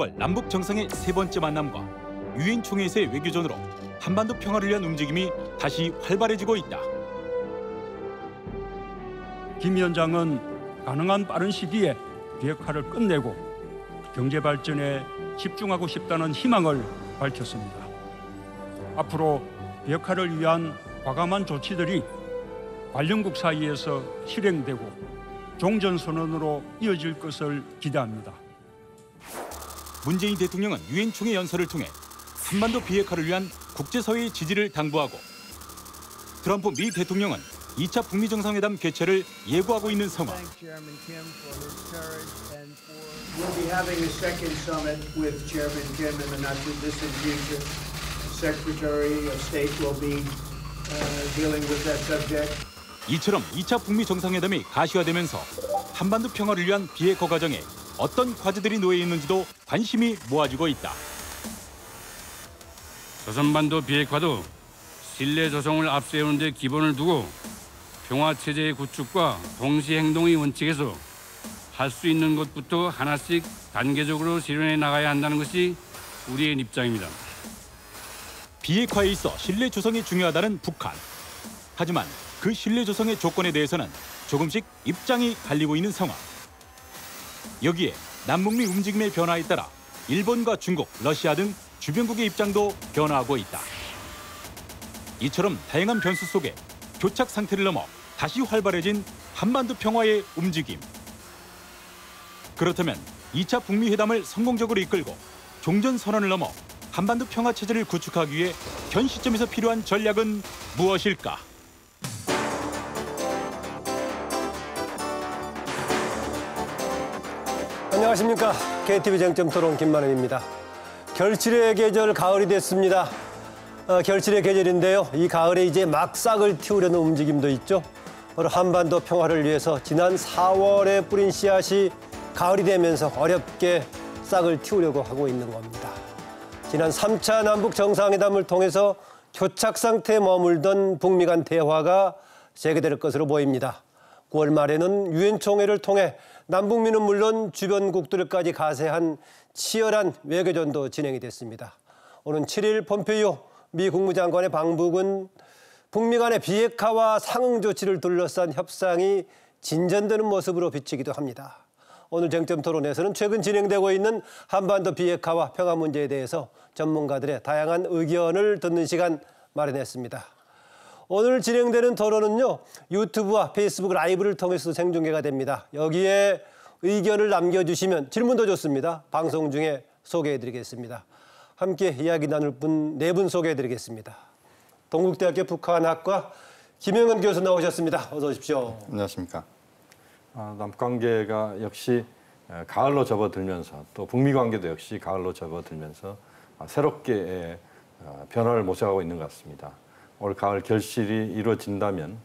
9월 남북 정상의 세 번째 만남과 유엔 총회에서의 외교전으로 한반도 평화를 위한 움직임이 다시 활발해지고 있다. 김 위원장은 가능한 빠른 시기에 비핵화를 끝내고 경제 발전에 집중하고 싶다는 희망을 밝혔습니다. 앞으로 비핵화를 위한 과감한 조치들이 관련국 사이에서 실행되고 종전선언으로 이어질 것을 기대합니다. 문재인 대통령은 유엔 총회 연설을 통해 한반도 비핵화를 위한 국제사회의 지지를 당부하고 트럼프 미 대통령은 2차 북미 정상회담 개최를 예고하고 있는 상황. We'll be having a second summit with Chairman Kim in the not too distant future. Secretary of State will be uh, dealing with that subject. 이처럼 2차 북미 정상회담이 가시화되면서 한반도 평화를 위한 비핵화 과정에 어떤 과제들이 놓여 있는지도 관심이 모아지고 있다. 조선반도 비핵화도 신뢰 조성을 앞세우는 데 기본을 두고 평화체제의 구축과 동시행동의 원칙에서 할 수 있는 것부터 하나씩 단계적으로 실현해 나가야 한다는 것이 우리의 입장입니다. 비핵화에 있어 신뢰 조성이 중요하다는 북한. 하지만 그 신뢰 조성의 조건에 대해서는 조금씩 입장이 갈리고 있는 상황. 여기에 남북미 움직임의 변화에 따라 일본과 중국, 러시아 등 주변국의 입장도 변화하고 있다. 이처럼 다양한 변수 속에 교착 상태를 넘어 다시 활발해진 한반도 평화의 움직임. 그렇다면 2차 북미 회담을 성공적으로 이끌고 종전 선언을 넘어 한반도 평화 체제를 구축하기 위해 현 시점에서 필요한 전략은 무엇일까? 안녕하십니까. KTV 쟁점 토론 김만음입니다. 결실의 계절 가을이 됐습니다. 어, 결실의 계절인데요. 이 가을에 이제 막 싹을 틔우려는 움직임도 있죠. 바로 한반도 평화를 위해서 지난 4월에 뿌린 씨앗이 가을이 되면서 어렵게 싹을 틔우려고 하고 있는 겁니다. 지난 3차 남북 정상회담을 통해서 교착 상태에 머물던 북미 간 대화가 재개될 것으로 보입니다. 9월 말에는 유엔 총회를 통해 남북미는 물론 주변국들까지 가세한 치열한 외교전도 진행이 됐습니다. 오는 7일 폼페이오 미 국무장관의 방북은 북미 간의 비핵화와 상응 조치를 둘러싼 협상이 진전되는 모습으로 비치기도 합니다. 오늘 쟁점 토론에서는 최근 진행되고 있는 한반도 비핵화와 평화 문제에 대해서 전문가들의 다양한 의견을 듣는 시간 마련했습니다. 오늘 진행되는 토론은요. 유튜브와 페이스북 라이브를 통해서 생중계가 됩니다. 여기에 의견을 남겨주시면 질문도 좋습니다. 방송 중에 소개해드리겠습니다. 함께 이야기 나눌 분 네분 네 소개해드리겠습니다. 동국대학교 북한학과 김영은 교수 나오셨습니다. 어서 오십시오. 안녕하십니까. 아, 남관계가 역시 가을로 접어들면서 또 북미 관계도 역시 가을로 접어들면서 아, 새롭게 아, 변화를 모색하고 있는 것 같습니다. 올 가을 결실이 이루어진다면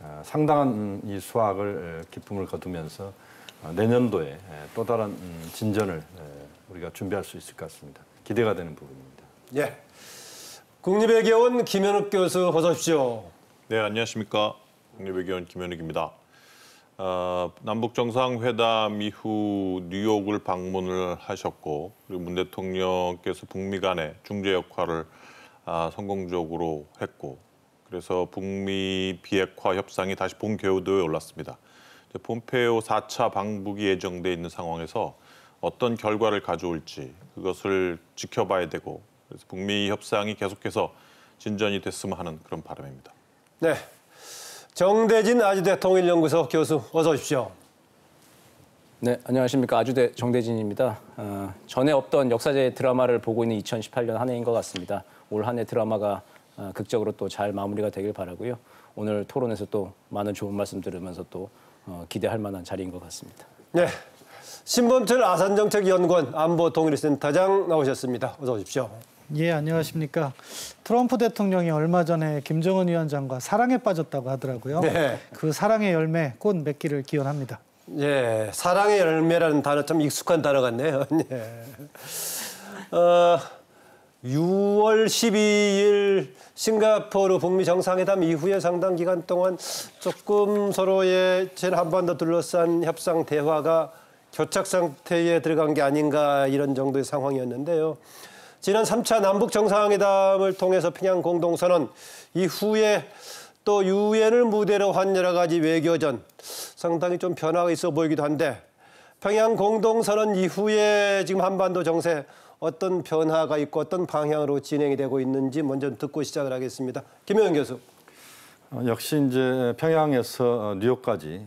어, 상당한 이 수확을 기쁨을 거두면서 어, 내년도에 또 다른 음, 진전을 우리가 준비할 수 있을 것 같습니다. 기대가 되는 부분입니다. 예. 국립외교원 김현욱 교수 어서 십시오 네, 안녕하십니까. 국립외교원 김현욱입니다. 어, 남북정상회담 이후 뉴욕을 방문을 하셨고 그리고 문 대통령께서 북미 간의 중재 역할을 아, 성공적으로 했고 그래서 북미 비핵화 협상이 다시 본 궤도에 올랐습니다. 폼페오 4차 방북이 예정돼 있는 상황에서 어떤 결과를 가져올지 그것을 지켜봐야 되고 그래서 북미 협상이 계속해서 진전이 됐으면 하는 그런 바람입니다. 네, 정대진 아주대 통일연구소 교수 어서 오십시오. 네, 안녕하십니까. 아주대 정대진입니다. 어, 전에 없던 역사제 드라마를 보고 있는 2018년 한 해인 것 같습니다. 올한해 드라마가 어, 극적으로 또 잘 마무리가 되길 바라고요. 오늘 토론에서 또 많은 좋은 말씀 들으면서 또 어, 기대할 만한 자리인 것 같습니다. 네. 신범철 아산정책연구원 안보동일센터장 나오셨습니다. 어서 오십시오. 예, 안녕하십니까. 트럼프 대통령이 얼마 전에 김정은 위원장과 사랑에 빠졌다고 하더라고요. 네. 그 사랑의 열매 꽃 맺기를 기원합니다. 예, 사랑의 열매라는 단어 참 익숙한 단어 같네요. 예. 어... 6월 12일 싱가포르 북미 정상회담 이후에 상당 기간 동안 조금 서로의 제일 한반도 둘러싼 협상 대화가 교착 상태에 들어간 게 아닌가 이런 정도의 상황이었는데요. 지난 3차 남북 정상회담을 통해서 평양 공동선언 이후에 또 유엔을 무대로 한 여러 가지 외교전 상당히 좀 변화가 있어 보이기도 한데 평양 공동선언 이후에 지금 한반도 정세 어떤 변화가 있고 어떤 방향으로 진행이 되고 있는지 먼저 듣고 시작을 하겠습니다. 김효영 교수. 어, 역시 이제 평양에서 어, 뉴욕까지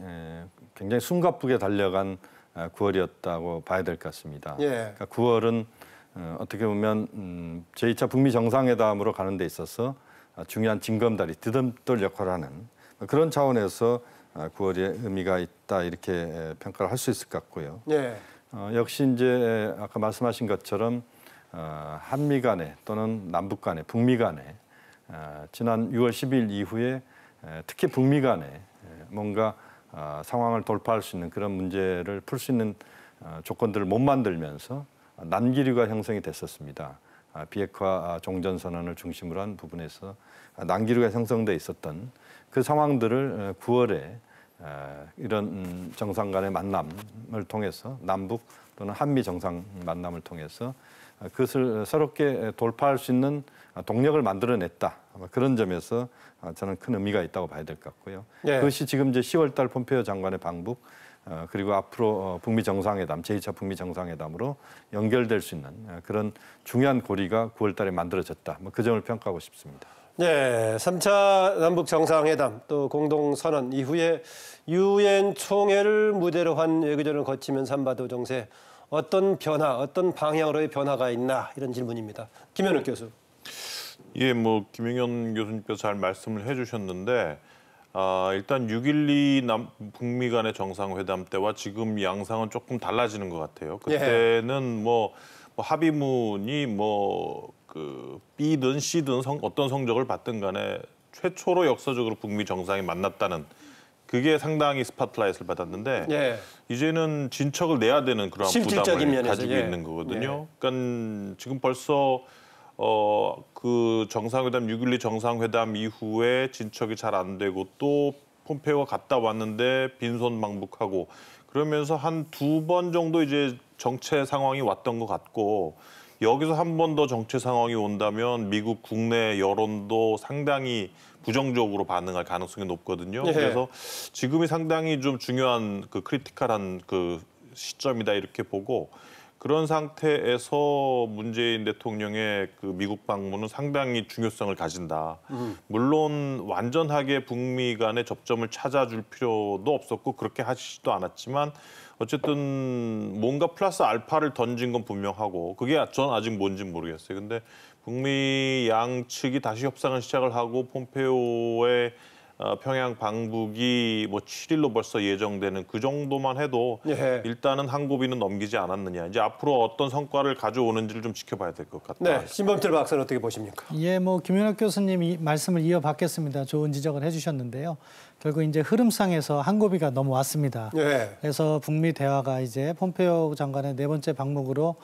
굉장히 숨가쁘게 달려간 9월이었다고 어, 봐야 될 것 같습니다. 예. 그러니까 9월은 어떻게 보면 음, 제2차 북미 정상회담으로 가는 데 있어서 중요한 징검다리, 드덤돌 역할을 하는 그런 차원에서 9월의 의미가 있다 이렇게 평가를 할 수 있을 것 같고요. 예. 어, 역시 이제 아까 말씀하신 것처럼 어, 한미 간에 또는 남북 간에 북미 간에 어, 지난 6월 10일 이후에 에, 특히 북미 간에 뭔가 어, 상황을 돌파할 수 있는 그런 문제를 풀 수 있는 어, 조건들을 못 만들면서 난기류가 형성이 됐었습니다. 아, 비핵화 종전 선언을 중심으로 한 부분에서 난기류가 형성돼 있었던 그 상황들을 9월에 아, 이런 음, 정상 간의 만남을 통해서 남북 또는 한미 정상 만남을 통해서 아, 그것을 새롭게 돌파할 수 있는 동력을 만들어냈다. 그런 점에서 아, 저는 큰 의미가 있다고 봐야 될 것 같고요. 예. 그것이 지금 이제 10월달 폼페이오 장관의 방북 어, 그리고 앞으로 어, 북미 정상회담 제2차 북미 정상회담으로 연결될 수 있는 그런 중요한 고리가 9월달에 만들어졌다. 뭐 그 점을 평가하고 싶습니다. 네, 3차 남북 정상회담 또 공동 선언 이후에 유엔 총회를 무대로 한 외교전을 거치면 삼바도 정세 어떤 변화, 어떤 방향으로의 변화가 있나 이런 질문입니다. 김현욱 교수. 예, 뭐 김영현 교수님께서 잘 말씀을 해주셨는데 아, 일단 6.12 남, 북미 간의 정상회담 때와 지금 양상은 조금 달라지는 것 같아요. 예. 그때는 예. 뭐, 뭐 합의문이 뭐그 B든 C든 성, 어떤 성적을 받든 간에 최초로 역사적으로 북미 정상이 만났다는 그게 상당히 스파트라이트를 받았는데 예. 이제는 진척을 내야 되는 그런 부담을 면에서, 가지고 예. 있는 거거든요. 예. 그러니까 지금 벌써 어, 그 정상회담 6.12 정상회담 이후에 진척이 잘 안 되고 또 폼페이오가 갔다 왔는데 빈손망북하고 그러면서 한 두 번 정도 이제 정체 상황이 왔던 것 같고 여기서 한 번 더 정체 상황이 온다면 미국 국내 여론도 상당히 부정적으로 반응할 가능성이 높거든요. 예. 그래서 지금이 상당히 좀 중요한 그 크리티컬한 그 시점이다 이렇게 보고 그런 상태에서 문재인 대통령의 그 미국 방문은 상당히 중요성을 가진다. 음. 물론 완전하게 북미 간의 접점을 찾아줄 필요도 없었고 그렇게 하시지도 않았지만 어쨌든 뭔가 플러스 알파를 던진 건 분명하고 그게 전 아직 뭔지 모르겠어요. 근데 북미 양 측이 다시 협상을 시작을 하고 폼페오의 어, 평양 방북이 뭐 7일로 벌써 예정되는 그 정도만 해도 예. 일단은 항 고비는 넘기지 않았느냐. 이제 앞으로 어떤 성과를 가져오는지를 좀 지켜봐야 될 것 같다. 네, 신범철 박사는 어떻게 보십니까? 예, 뭐 김윤학 교수님이 말씀을 이어받겠습니다. 좋은 지적을 해주셨는데요. 결국 이제 흐름상에서 한 고비가 넘어왔습니다. 예. 그래서 북미 대화가 이제 폼페오 장관의 네 번째 방목으로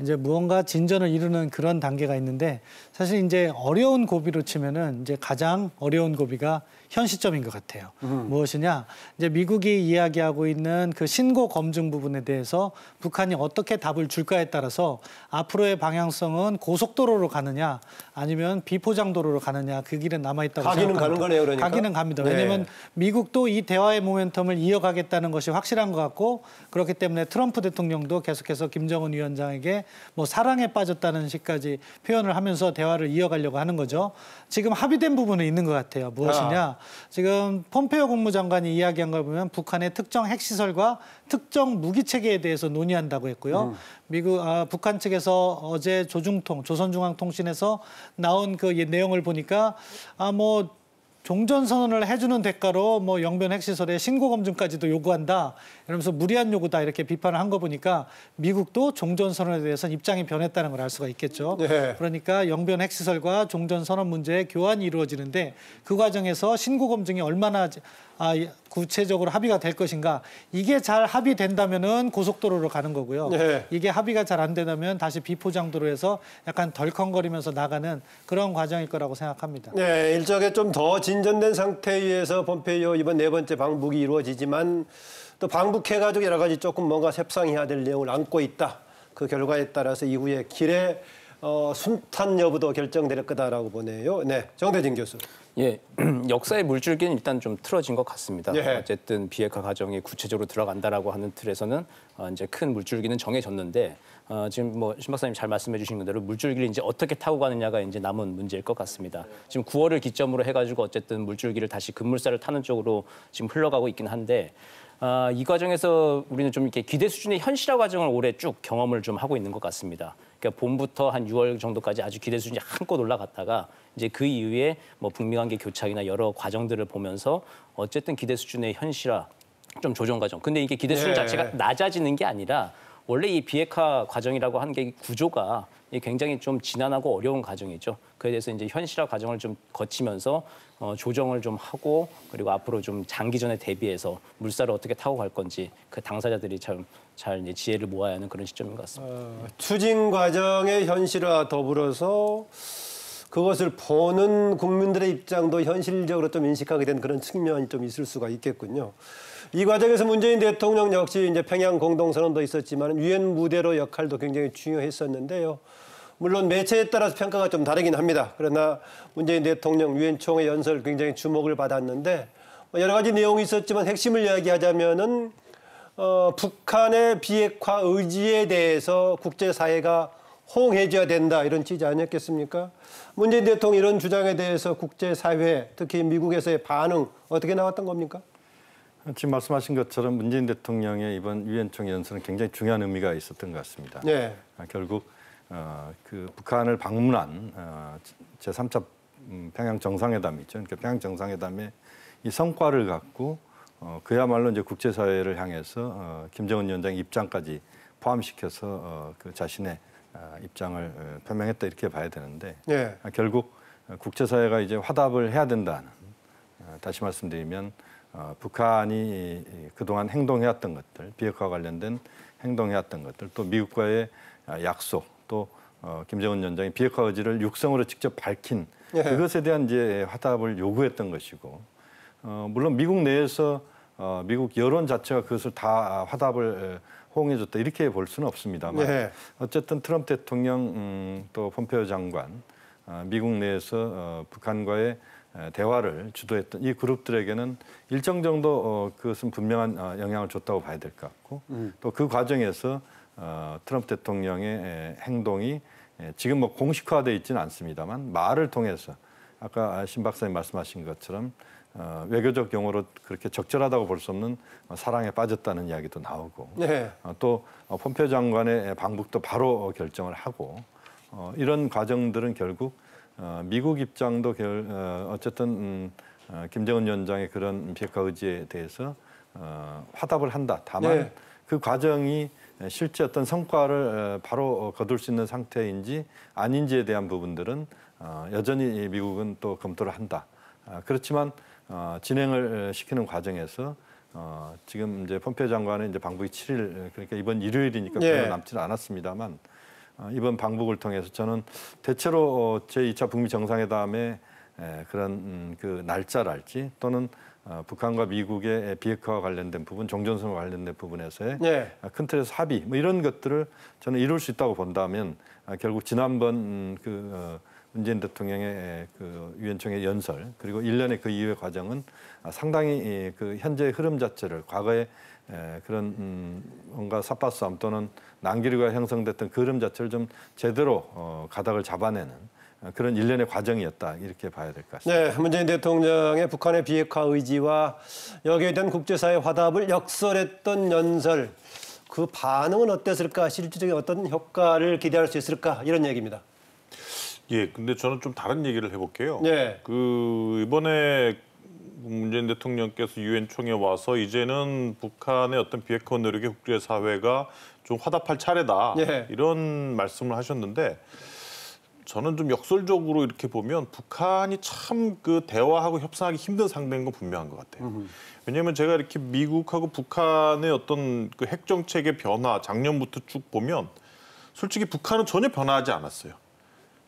이제 무언가 진전을 이루는 그런 단계가 있는데 사실 이제 어려운 고비로 치면은 이제 가장 어려운 고비가 현 시점인 것 같아요. 음. 무엇이냐? 이제 미국이 이야기하고 있는 그 신고 검증 부분에 대해서 북한이 어떻게 답을 줄까에 따라서 앞으로의 방향성은 고속도로로 가느냐 아니면 비포장도로로 가느냐 그길은 남아 있다고 가기는 생각합니다. 가는 거네요, 그러니까. 가기는 갑니다. 네. 왜냐하면 미국도 이 대화의 모멘텀을 이어가겠다는 것이 확실한 것 같고 그렇기 때문에 트럼프 대통령도 계속해서 김정은 위원장에게 뭐 사랑에 빠졌다는 식까지 표현을 하면서 대화를 이어가려고 하는 거죠. 지금 합의된 부분은 있는 것 같아요. 무엇이냐? 아. 지금 폼페오 국무장관이 이야기한 걸 보면 북한의 특정 핵시설과 특정 무기체계에 대해서 논의한다고 했고요. 음. 미국 아, 북한 측에서 어제 조중통 조선중앙통신에서 나온 그 예, 내용을 보니까 아 뭐 종전선언을 해주는 대가로 뭐 영변 핵시설의 신고 검증까지도 요구한다. 이러면서 무리한 요구다 이렇게 비판을 한 거 보니까 미국도 종전 선언에 대해서 입장이 변했다는 걸 알 수가 있겠죠. 네. 그러니까 영변 핵시설과 종전 선언 문제의 교환이 이루어지는데 그 과정에서 신고 검증이 얼마나 아, 구체적으로 합의가 될 것인가 이게 잘합의된다면 고속도로로 가는 거고요. 네. 이게 합의가 잘 안 된다면 다시 비포장도로 해서 약간 덜컹거리면서 나가는 그런 과정일 거라고 생각합니다. 네, 일정에 좀 더 진전된 상태에서 폼페이오 이번 네 번째 방북이 이루어지지만 또 방북해가지고 여러 가지 조금 뭔가 협상해야 될 내용을 안고 있다. 그 결과에 따라서 이후에 길의 어, 순탄 여부도 결정될 거다라고 보네요. 네, 정대진 교수. 예, 역사의 물줄기는 일단 좀 틀어진 것 같습니다. 예. 어쨌든 비핵화 과정이 구체적으로 들어간다라고 하는 틀에서는 어, 이제 큰 물줄기는 정해졌는데 어, 지금 뭐 신 박사님 잘 말씀해 주신 그대로 물줄기를 이제 어떻게 타고 가느냐가 이제 남은 문제일 것 같습니다. 지금 9월을 기점으로 해가지고 어쨌든 물줄기를 다시 급물살을 타는 쪽으로 지금 흘러가고 있긴 한데 아, 이 과정에서 우리는 좀 이렇게 기대 수준의 현실화 과정을 올해 쭉 경험을 좀 하고 있는 것 같습니다. 그러니까 봄부터 한 6월 정도까지 아주 기대 수준이 한껏 올라갔다가 이제 그 이후에 뭐 북미 관계 교착이나 여러 과정들을 보면서 어쨌든 기대 수준의 현실화 좀 조정 과정. 근데 이게 기대 수준 네. 자체가 낮아지는 게 아니라 원래 이 비핵화 과정이라고 하는 게 구조가 굉장히 좀 지난하고 어려운 과정이죠. 그에 대해서 이제 현실화 과정을 좀 거치면서 어, 조정을 좀 하고 그리고 앞으로 좀 장기전에 대비해서 물살을 어떻게 타고 갈 건지 그 당사자들이 참잘 지혜를 모아야 하는 그런 시점인 것 같습니다. 어, 추진 과정의 현실화 더불어서 그것을 보는 국민들의 입장도 현실적으로 좀 인식하게 된 그런 측면이 좀 있을 수가 있겠군요. 이 과정에서 문재인 대통령 역시 이제 평양 공동선언도 있었지만 유엔 무대로 역할도 굉장히 중요했었는데요. 물론 매체에 따라서 평가가 좀 다르긴 합니다. 그러나 문재인 대통령 유엔 총회 연설 굉장히 주목을 받았는데 뭐 여러 가지 내용이 있었지만 핵심을 이야기하자면은 어, 북한의 비핵화 의지에 대해서 국제사회가 호응해줘야 된다 이런 취지 아니었겠습니까? 문재인 대통령 이런 주장에 대해서 국제사회 특히 미국에서의 반응 어떻게 나왔던 겁니까? 지금 말씀하신 것처럼 문재인 대통령의 이번 유엔 총연설은 굉장히 중요한 의미가 있었던 것 같습니다. 네. 아, 결국 어, 그 북한을 방문한 어, 제3차 음, 평양 정상회담이죠. 그러니까 평양 정상회담에이 성과를 갖고 어, 그야말로 이제 국제사회를 향해서 어, 김정은 위원장 입장까지 포함시켜서 어, 그 자신의 어, 입장을 어, 표명했다 이렇게 봐야 되는데 네. 아, 결국 어, 국제사회가 이제 화답을 해야 된다는 어, 다시 말씀드리면 어, 북한이 그동안 행동해왔던 것들, 비핵화 관련된 행동해왔던 것들, 또 미국과의 아, 약속, 또 어, 김정은 위원장이 비핵화 의지를 육성으로 직접 밝힌 예. 그것에 대한 이제 화답을 요구했던 것이고, 어, 물론 미국 내에서 미국 여론 자체가 그것을 다 화답을 호응해줬다 이렇게 볼 수는 없습니다만 네. 어쨌든 트럼프 대통령 음, 또 폼페오 이 장관 아, 미국 내에서 북한과의 대화를 주도했던 이 그룹들에게는 일정 정도 어, 그것은 분명한 아, 영향을 줬다고 봐야 될 것 같고 음. 또그 과정에서 어, 트럼프 대통령의 행동이 지금 뭐 공식화돼 있지는 않습니다만 말을 통해서 아까 신 박사님 말씀하신 것처럼 어, 외교적 용어로 그렇게 적절하다고 볼 수 없는 사랑에 빠졌다는 이야기도 나오고 네. 또 어, 폼페 장관의 방북도 바로 결정을 하고 이런 과정들은 결국 어, 미국 입장도 결, 어, 어쨌든 음, 어, 김정은 위원장의 그런 비핵화 의지에 대해서 화답을 한다. 다만 네. 그 과정이 실제 어떤 성과를 바로 거둘 수 있는 상태인지 아닌지에 대한 부분들은 여전히 미국은 또 검토를 한다. 아, 그렇지만 진행을 시키는 과정에서 지금 이제 펌페 장관은 이제 방북이 7일 그러니까 이번 일요일이니까 네. 별로 남지는 않았습니다만 어, 이번 방북을 통해서 저는 대체로 어, 제2차 북미 정상회담의 그런 음, 그 날짜랄지 또는 어, 북한과 미국의 비핵화와 관련된 부분, 종전선언과 관련된 부분에서의 네. 아, 큰 틀에서 합의 뭐 이런 것들을 저는 이룰 수 있다고 본다면 아, 결국 지난번 음, 그 문재인 대통령의 그 유엔총회 연설 그리고 일련의그 이후의 과정은 아, 상당히 그 현재의 흐름 자체를 과거에 예, 그런 음, 뭔가 삽바쌈 또는 난기류가 형성됐던 그름 자체를 좀 제대로 어, 가닥을 잡아내는 어, 그런 일련의 과정이었다 이렇게 봐야 될 것 같습니다. 네, 문재인 대통령의 북한의 비핵화 의지와 여기에 대한 국제사회 화답을 역설했던 연설 그 반응은 어땠을까 실질적인 어떤 효과를 기대할 수 있을까 이런 얘기입니다. 예, 근데 저는 좀 다른 얘기를 해볼게요. 네. 그 이번에 문재인 대통령께서 유엔 총회 와서 이제는 북한의 어떤 비핵화 노력에 국제 사회가 좀 화답할 차례다 예. 이런 말씀을 하셨는데 저는 좀 역설적으로 이렇게 보면 북한이 참 그 대화하고 협상하기 힘든 상대인 건 분명한 것 같아요. 왜냐하면 제가 이렇게 미국하고 북한의 어떤 그 핵 정책의 변화 작년부터 쭉 보면 솔직히 북한은 전혀 변화하지 않았어요.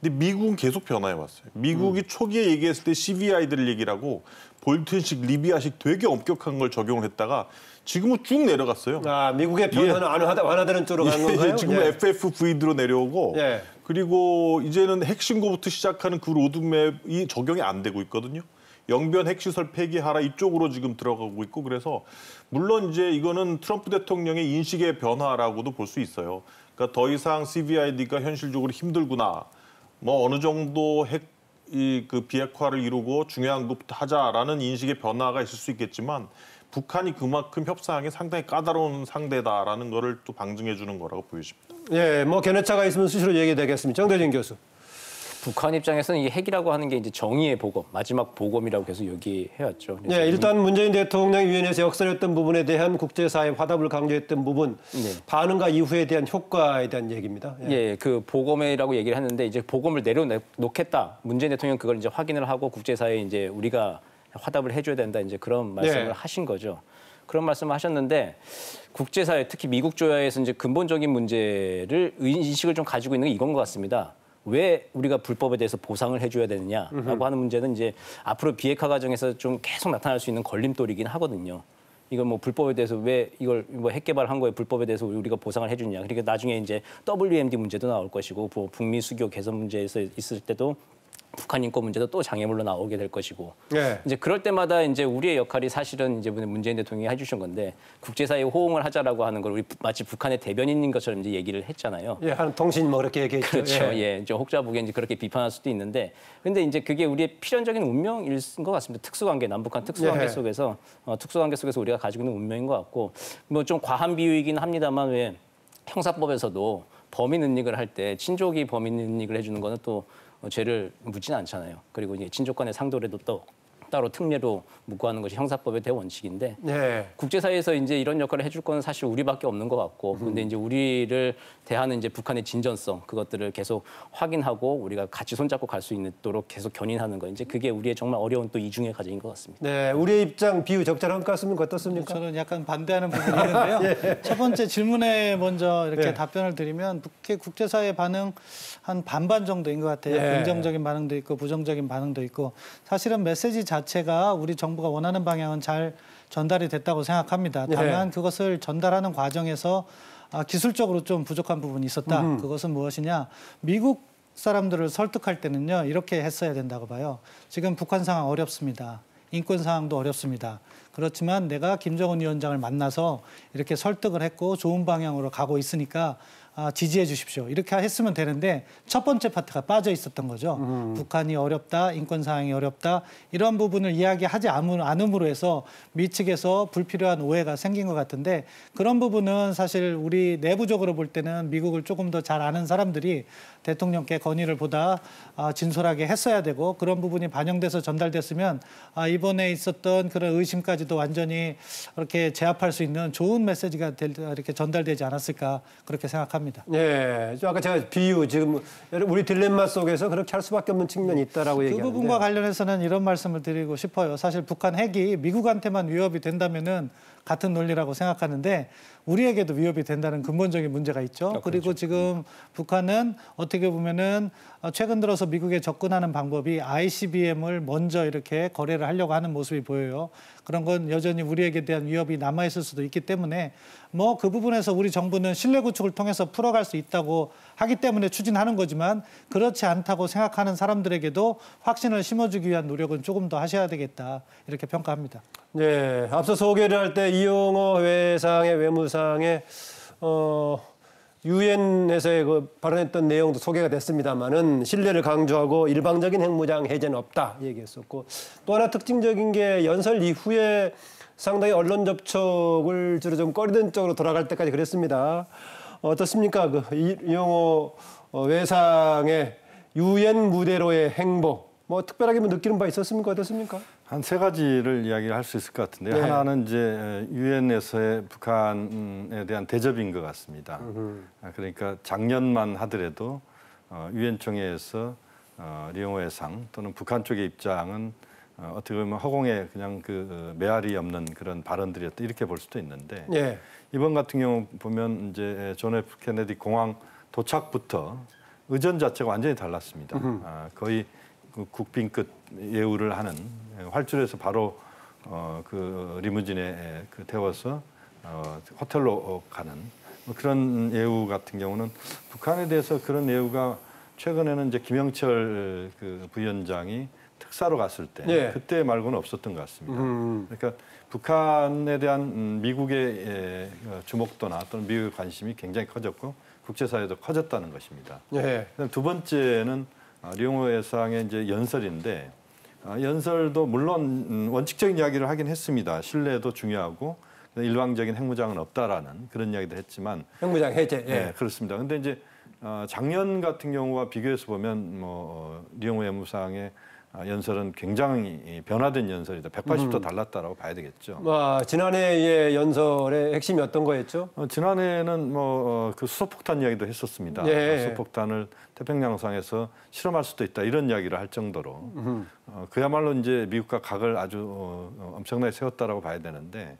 근데 미국은 계속 변화해 왔어요. 미국이 음. 초기에 얘기했을 때 CVI들 얘기라고 볼튼식, 리비아식 되게 엄격한 걸 적용을 했다가 지금은 쭉 내려갔어요. 아, 미국의 예. 변화는 예. 완화되, 는 쪽으로 간 예, 건가요? 예, 지금 예. FFV로 내려오고 예. 그리고 이제는 핵신고부터 시작하는 그 로드맵이 적용이 안 되고 있거든요. 영변 핵시설 폐기하라 이쪽으로 지금 들어가고 있고 그래서 물론 이제 이거는 트럼프 대통령의 인식의 변화라고도 볼 수 있어요. 그러니까 더 이상 CVID가 현실적으로 힘들구나. 뭐 어느 정도 핵 이그 비핵화를 이루고 중요한 것부터 하자라는 인식의 변화가 있을 수 있겠지만 북한이 그만큼 협상이 상당히 까다로운 상대다라는 것을 또 방증해 주는 거라고 보여집니다. 예, 뭐 견해차가 있으면 수시로 얘기되겠습니다. 정대진 교수. 북한 입장에서는 이 핵이라고 하는 게 이제 정의의 보검, 마지막 보검이라고 계속 여기해왔죠. 네, 일단 문재인 대통령이 위에서 역설했던 부분에 대한 국제사회 화답을 강조했던 부분, 네. 반응과 이후에 대한 효과에 대한 얘기입니다. 예, 예그 보검이라고 얘기를 했는데 이제 보검을 내려놓겠다. 문재인 대통령 그걸 이제 확인을 하고 국제사회 이제 우리가 화답을 해줘야 된다. 이제 그런 네. 말씀을 네. 하신 거죠. 그런 말씀을 하셨는데 국제사회 특히 미국 조야에서 이제 근본적인 문제를 인식을 좀 가지고 있는 게 이건 것 같습니다. 왜 우리가 불법에 대해서 보상을 해줘야 되느냐라고 으흠. 하는 문제는 이제 앞으로 비핵화 과정에서 좀 계속 나타날 수 있는 걸림돌이긴 하거든요. 이건뭐 불법에 대해서 왜 이걸 뭐 핵개발한 거에 불법에 대해서 우리가 보상을 해주냐. 그러니까 나중에 이제 WMD 문제도 나올 것이고 뭐 북미 수교 개선 문제에서 있을 때도 북한 인권 문제도 또 장애물로 나오게 될 것이고 네. 이제 그럴 때마다 이제 우리의 역할이 사실은 이제 문재인 대통령이 해주신 건데 국제사회 호응을 하자라고 하는 걸 우리 마치 북한의 대변인인 것처럼 이제 얘기를 했잖아요. 예, 한 통신 뭐 그렇게 얘기했죠. 그렇죠. 예, 예 혹자보게 이제 그렇게 비판할 수도 있는데 근데 이제 그게 우리의 필연적인 운명일 것 같습니다. 특수관계 남북한 특수관계 예. 속에서 어, 특수관계 속에서 우리가 가지고 있는 운명인 것 같고 뭐 좀 과한 비유이긴 합니다만 왜 형사법에서도 범인 은닉을 할 때 친족이 범인 은닉을 해주는 거는 또 어, 죄를 묻진 않잖아요. 그리고 이제 친족 간의 상도례도 또 따로 특례로 묵고하는 것이 형사법의 대원칙인데 네. 국제사회에서 이제 이런 역할을 해줄 건 사실 우리밖에 없는 것 같고 음. 그런데 이제 우리를 대하는 이제 북한의 진전성 그것들을 계속 확인하고 우리가 같이 손잡고 갈 수 있도록 계속 견인하는 거 이제 그게 우리의 정말 어려운 또 이중의 과제인 것 같습니다. 네, 우리의 입장 비유 적절한 것 같습니까? 어떻습니까? 저는 약간 반대하는 부분이 있는데요. 예. 첫 번째 질문에 먼저 이렇게 예. 답변을 드리면 북해 국제사회 반응 한 반반 정도인 것 같아요. 예. 긍정적인 반응도 있고 부정적인 반응도 있고 사실은 메시지 자 자체가 우리 정부가 원하는 방향은 잘 전달이 됐다고 생각합니다. 네. 다만 네. 그것을 전달하는 과정에서 아, 기술적으로 좀 부족한 부분이 있었다. 음 그것은 무엇이냐? 미국 사람들을 설득할 때는요 이렇게 했어야 된다고 봐요. 지금 북한 상황 어렵습니다. 인권 상황도 어렵습니다. 그렇지만 내가 김정은 위원장을 만나서 이렇게 설득을 했고 좋은 방향으로 가고 있으니까 아, 지지해 주십시오. 이렇게 했으면 되는데 첫 번째 파트가 빠져 있었던 거죠. 음. 북한이 어렵다, 인권 사항이 어렵다 이런 부분을 이야기하지 않음으로 해서 미측에서 불필요한 오해가 생긴 것 같은데 그런 부분은 사실 우리 내부적으로 볼 때는 미국을 조금 더 잘 아는 사람들이 대통령께 건의를 보다 아, 진솔하게 했어야 되고 그런 부분이 반영돼서 전달됐으면 아, 이번에 있었던 그런 의심까지도 완전히 이렇게 제압할 수 있는 좋은 메시지가 될, 이렇게 전달되지 않았을까 그렇게 생각합니다. 합니다. 예, 아까 제가 비유 지금 우리 딜레마 속에서 그렇게 할 수밖에 없는 측면이 있다라고 그 얘기하는데 그 부분과 관련해서는 이런 말씀을 드리고 싶어요. 사실 북한 핵이 미국한테만 위협이 된다면은 같은 논리라고 생각하는데 우리에게도 위협이 된다는 근본적인 문제가 있죠. 아, 그렇죠. 그리고 그렇죠. 지금 음. 북한은 어떻게 보면은 어, 최근 들어서 미국에 접근하는 방법이 ICBM을 먼저 이렇게 거래를 하려고 하는 모습이 보여요. 그런 건 여전히 우리에게 대한 위협이 남아 있을 수도 있기 때문에 뭐 그 부분에서 우리 정부는 신뢰 구축을 통해서 풀어갈 수 있다고 하기 때문에 추진하는 거지만 그렇지 않다고 생각하는 사람들에게도 확신을 심어주기 위한 노력은 조금 더 하셔야 되겠다 이렇게 평가합니다. 네, 앞서 소개를 할 때 이용호 회상의 외무상 대상의어 유엔에서의 그 발언했던 내용도 소개가 됐습니다만은 신뢰를 강조하고 일방적인 핵무장 해제는 없다 얘기했었고 또 하나 특징적인 게 연설 이후에 상당히 언론 접촉을 주로 좀 꺼리던 쪽으로 돌아갈 때까지 그랬습니다. 어떻습니까? 그 이용호 어, 외상의 유엔 무대로의 행보 뭐 특별하게 뭐 느끼는 바 있었습니까? 어떻습니까? 한세 가지를 이야기를 할 수 있을 것 같은데요. 네. 하나는 이제 유엔에서의 북한에 대한 대접인 것 같습니다. 으흠. 아, 그러니까 작년만 하더라도 어, 유엔 총회에서 리용호해상 어, 또는 북한 쪽의 입장은 어, 어떻게 보면 허공에 그냥 그 메아리 없는 그런 발언들이었다 이렇게 볼 수도 있는데 네. 이번 같은 경우 보면 이제 존 F 케네디 공항 도착부터 의전 자체가 완전히 달랐습니다. 으흠. 아, 거의 그 국빈끝 예우를 하는 활주로에서 바로 어, 그 리무진에 그 태워서 어, 호텔로 어, 가는 뭐 그런 예우 같은 경우는 북한에 대해서 그런 예우가 최근에는 이제 김영철 그 부위원장이 특사로 갔을 때 예. 그때 말고는 없었던 것 같습니다. 음. 그러니까 북한에 대한 미국의 어, 주목도나 또는 미국의 관심이 굉장히 커졌고 국제사회도 커졌다는 것입니다. 예. 두 번째는 아, 류영호 회상의 이제 연설인데 아, 연설도 물론 음, 원칙적인 이야기를 하긴 했습니다. 신뢰도 중요하고 일방적인 핵무장은 없다라는 그런 이야기도 했지만 핵무장 해제. 예, 네, 그렇습니다. 근데 이제 아, 작년 같은 경우와 비교해서 보면 뭐 어, 류영호 외무상의 아, 연설은 굉장히 변화된 연설이다. 180도 음. 달랐다라고 봐야 되겠죠. 아, 지난해의 연설의 핵심이 어떤 거였죠? 어, 지난해에는 뭐그 어, 그 수소폭탄 이야기도 했었습니다. 예. 아, 수소폭탄을 태평양상에서 실험할 수도 있다 이런 이야기를 할 정도로 어, 그야말로 이제 미국과 각을 아주 어, 어 엄청나게 세웠다라고 봐야 되는데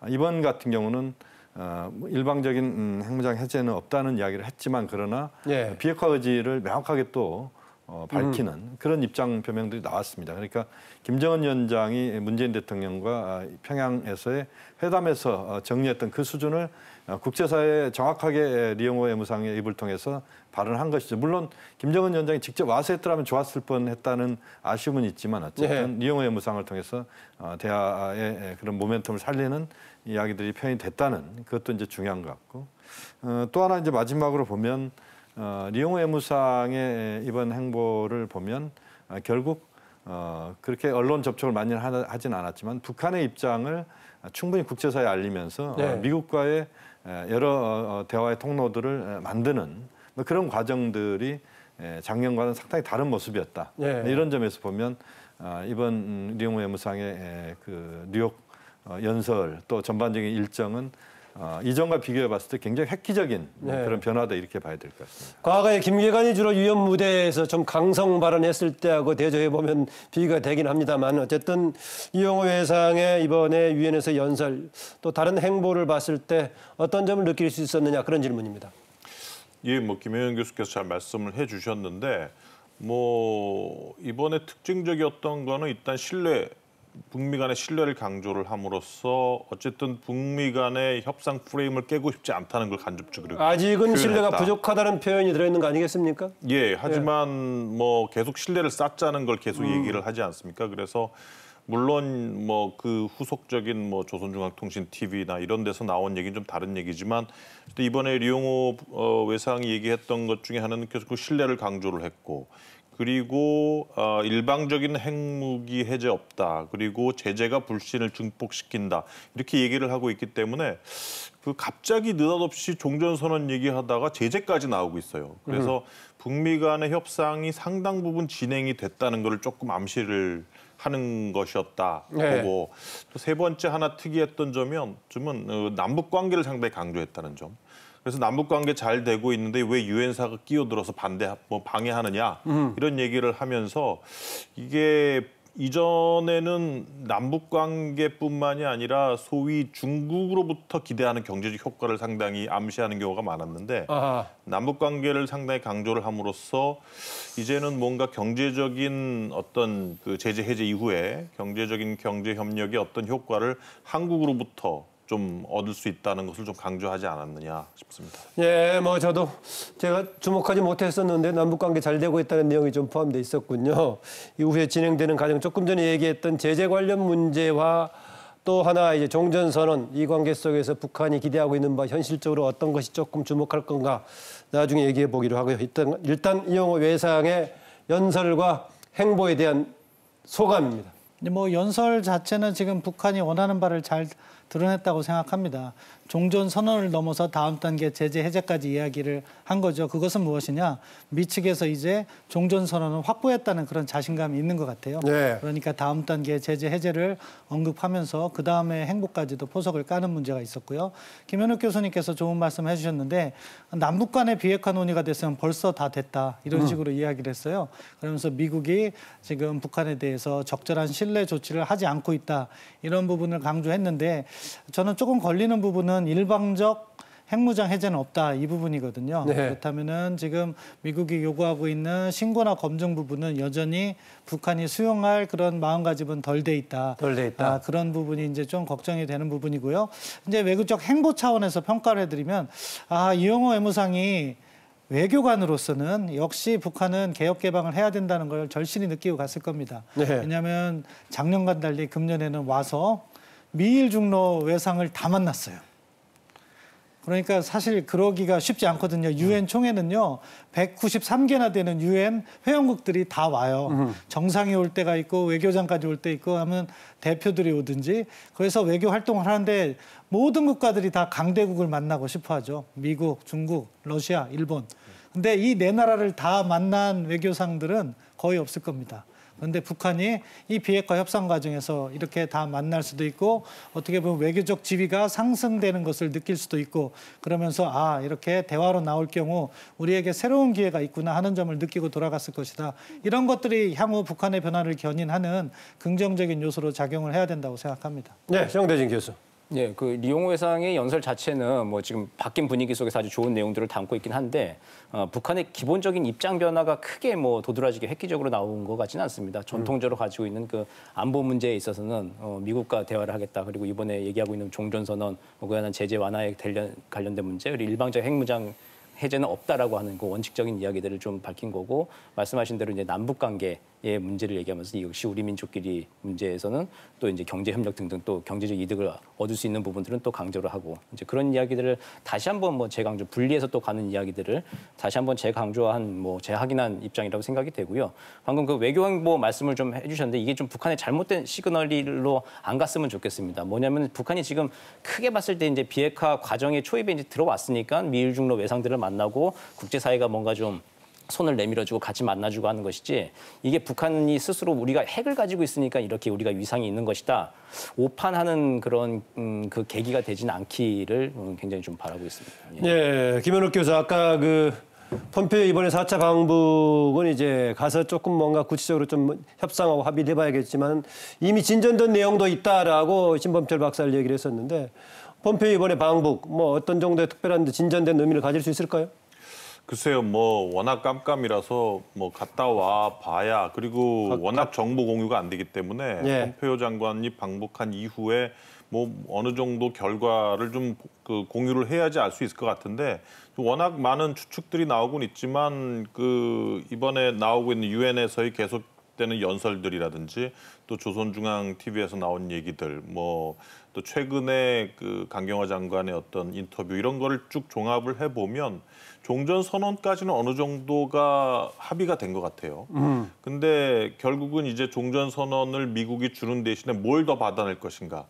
아, 이번 같은 경우는 어, 일방적인 음, 핵무장 해제는 없다는 이야기를 했지만 그러나 예. 비핵화 의지를 명확하게 또 어, 밝히는 음. 그런 입장 표명들이 나왔습니다. 그러니까 김정은 위원장이 문재인 대통령과 아, 평양에서의 회담에서 어, 정리했던 그 수준을 어, 국제사회에 정확하게 리용호 외무상의 입을 통해서 발언한 것이죠. 물론 김정은 위원장이 직접 와서 했더라면 좋았을 뻔했다는 아쉬움은 있지만 어쨌든 네. 리용호 외무상을 통해서 어, 대화의 그런 모멘텀을 살리는 이야기들이 표현이 됐다는 그것도 이제 중요한 것 같고 또 하나 이제 마지막으로 보면 어, 리용 외무상의 이번 행보를 보면 어, 결국 어, 그렇게 언론 접촉을 많이 하, 하진 않았지만 북한의 입장을 충분히 국제사회에 알리면서 어, 네. 미국과의 여러 어, 어, 대화의 통로들을 만드는 뭐 그런 과정들이 작년과는 상당히 다른 모습이었다. 네. 이런 점에서 보면 아, 이번 음, 리용 외무상의 그 뉴욕 연설 또 전반적인 일정은 어, 이전과 비교해 봤을 때 굉장히 획기적인 뭐 네. 그런 변화다 이렇게 봐야 될 것 같습니다. 과거에 김계관이 주로 유연 무대에서 좀 강성 발언했을 때하고 대조해 보면 비교가 되긴 합니다만 어쨌든 이용호 회상의 이번에 유엔에서 연설 또 다른 행보를 봤을 때 어떤 점을 느낄 수 있었느냐 그런 질문입니다. 예, 뭐 김혜영 교수께서 잘 말씀을 해주셨는데 뭐 이번에 특징적이었던 거는 일단 신뢰 북미 간의 신뢰를 강조를 함으로써 어쨌든 북미 간의 협상 프레임을 깨고 싶지 않다는 걸 간접적으로 아직은 표현했다. 신뢰가 부족하다는 표현이 들어있는 거 아니겠습니까? 예, 하지만 예. 뭐 계속 신뢰를 쌓자는 걸 계속 음. 얘기를 하지 않습니까? 그래서 물론 뭐 그 후속적인 뭐 조선중앙통신 TV나 이런 데서 나온 얘기는 좀 다른 얘기지만 또 이번에 리용호 어, 외상이 얘기했던 것 중에 하나는 계속 그 신뢰를 강조를 했고 그리고 어, 일방적인 핵무기 해제 없다. 그리고 제재가 불신을 증폭시킨다. 이렇게 얘기를 하고 있기 때문에 그 갑자기 느닷없이 종전선언 얘기하다가 제재까지 나오고 있어요. 그래서 음. 북미 간의 협상이 상당 부분 진행이 됐다는 걸 조금 암시를 하는 것이었다 네. 보고 또 세 번째 하나 특이했던 점은 어, 남북 관계를 상당히 강조했다는 점. 그래서 남북 관계 잘 되고 있는데 왜 유엔사가 끼어들어서 반대 뭐 방해하느냐 음. 이런 얘기를 하면서 이게 이전에는 남북 관계뿐만이 아니라 소위 중국으로부터 기대하는 경제적 효과를 상당히 암시하는 경우가 많았는데 남북 관계를 상당히 강조를 함으로써 이제는 뭔가 경제적인 어떤 그 제재 해제 이후에 경제적인 경제 협력의 어떤 효과를 한국으로부터 좀 얻을 수 있다는 것을 좀 강조하지 않았느냐 싶습니다. 예, 뭐 저도 제가 주목하지 못했었는데 남북 관계 잘 되고 있다는 내용이 좀 포함돼 있었군요. 이후에 진행되는 과정 조금 전에 얘기했던 제재 관련 문제와 또 하나 이제 종전 선언 이 관계 속에서 북한이 기대하고 있는 바 현실적으로 어떤 것이 조금 주목할 건가 나중에 얘기해 보기로 하고요. 일단 일단 이용호 외상의 연설과 행보에 대한 소감입니다. 뭐 연설 자체는 지금 북한이 원하는 바를 잘 드러냈다고 생각합니다. 종전 선언을 넘어서 다음 단계 제재 해제까지 이야기를 한 거죠. 그것은 무엇이냐? 미 측에서 이제 종전 선언을 확보했다는 그런 자신감이 있는 것 같아요. 네. 그러니까 다음 단계 제재 해제를 언급하면서 그 다음에 행보까지도 포석을 까는 문제가 있었고요. 김현욱 교수님께서 좋은 말씀 해주셨는데 남북 간의 비핵화 논의가 됐으면 벌써 다 됐다 이런 음. 식으로 음. 이야기를 했어요. 그러면서 미국이 지금 북한에 대해서 적절한 신뢰 조치를 하지 않고 있다 이런 부분을 강조했는데 저는 조금 걸리는 부분은 일방적 핵무장 해제는 없다 이 부분이거든요. 네. 그렇다면은 지금 미국이 요구하고 있는 신고나 검증 부분은 여전히 북한이 수용할 그런 마음가짐은 덜 돼 있다. 덜돼 있다. 아, 그런 부분이 이제 좀 걱정이 되는 부분이고요. 이제 외교적 행보 차원에서 평가를 해드리면 아 이영호 외무상이 외교관으로서는 역시 북한은 개혁 개방을 해야 된다는 걸 절실히 느끼고 갔을 겁니다. 네. 왜냐하면 작년과 달리 금년에는 와서 미일 중로 외상을 다 만났어요. 그러니까 사실 그러기가 쉽지 않거든요. 유엔 총회는요, 193개나 되는 유엔 회원국들이 다 와요. 정상이 올 때가 있고 외교장까지 올 때 있고 하면 대표들이 오든지 그래서 외교 활동을 하는데 모든 국가들이 다 강대국을 만나고 싶어하죠. 미국, 중국, 러시아, 일본. 근데 이 네 나라를 다 만난 외교상들은 거의 없을 겁니다. 그런데 북한이 이 비핵화 협상 과정에서 이렇게 다 만날 수도 있고 어떻게 보면 외교적 지위가 상승되는 것을 느낄 수도 있고 그러면서 아 이렇게 대화로 나올 경우 우리에게 새로운 기회가 있구나 하는 점을 느끼고 돌아갔을 것이다. 이런 것들이 향후 북한의 변화를 견인하는 긍정적인 요소로 작용을 해야 된다고 생각합니다. 네, 정대진 교수. 예, 그 리용호 회상의 연설 자체는 뭐 지금 바뀐 분위기 속에서 아주 좋은 내용들을 담고 있긴 한데 어, 북한의 기본적인 입장 변화가 크게 뭐 도드라지게 획기적으로 나온 것 같지는 않습니다. 전통적으로 가지고 있는 그 안보 문제에 있어서는 어, 미국과 대화를 하겠다. 그리고 이번에 얘기하고 있는 종전선언, 뭐에 관한 제재 완화에 관련된 문제, 그리고 일방적 핵무장 해제는 없다라고 하는 그 원칙적인 이야기들을 좀 밝힌 거고 말씀하신 대로 이제 남북 관계 의 예, 문제를 얘기하면서 역시 우리 민족끼리 문제에서는 또 이제 경제 협력 등등 또 경제적 이득을 얻을 수 있는 부분들은 또 강조를 하고 이제 그런 이야기들을 다시 한번 뭐 재강조 분리해서 또 가는 이야기들을 다시 한번 재강조한 뭐 재확인한 입장이라고 생각이 되고요. 방금 그 외교 행보 뭐 말씀을 좀 해주셨는데 이게 좀 북한의 잘못된 시그널로 안 갔으면 좋겠습니다. 뭐냐면 북한이 지금 크게 봤을 때 이제 비핵화 과정에 초입에 이제 들어왔으니까 미일 중로 외상들을 만나고 국제사회가 뭔가 좀 손을 내밀어주고 같이 만나주고 하는 것이지 이게 북한이 스스로 우리가 핵을 가지고 있으니까 이렇게 우리가 위상이 있는 것이다 오판하는 그런 음, 그 계기가 되지는 않기를 음, 굉장히 좀 바라고 있습니다. 예, 예 김현욱 교수 아까 그 폼페이 이번에 사차 방북은 이제 가서 조금 뭔가 구체적으로 좀 협상하고 합의를 해봐야겠지만 이미 진전된 내용도 있다라고 신범철 박사를 얘기를 했었는데 폼페이 이번에 방북 뭐 어떤 정도의 특별한 진전된 의미를 가질 수 있을까요? 글쎄요, 뭐 워낙 깜깜이라서 뭐 갔다 와 봐야 그리고 각, 워낙 정보 공유가 안 되기 때문에 예. 폼페오 장관이 방북한 이후에 뭐 어느 정도 결과를 좀 그 공유를 해야지 알 수 있을 것 같은데 워낙 많은 추측들이 나오곤 있지만 그 이번에 나오고 있는 유엔에서의 계속 되는 연설들이라든지 또 조선중앙TV에서 나온 얘기들 뭐 또 최근에 그 강경화 장관의 어떤 인터뷰 이런 거를 쭉 종합을 해보면 종전 선언까지는 어느 정도가 합의가 된 것 같아요. 음. 근데 결국은 이제 종전 선언을 미국이 주는 대신에 뭘 더 받아낼 것인가,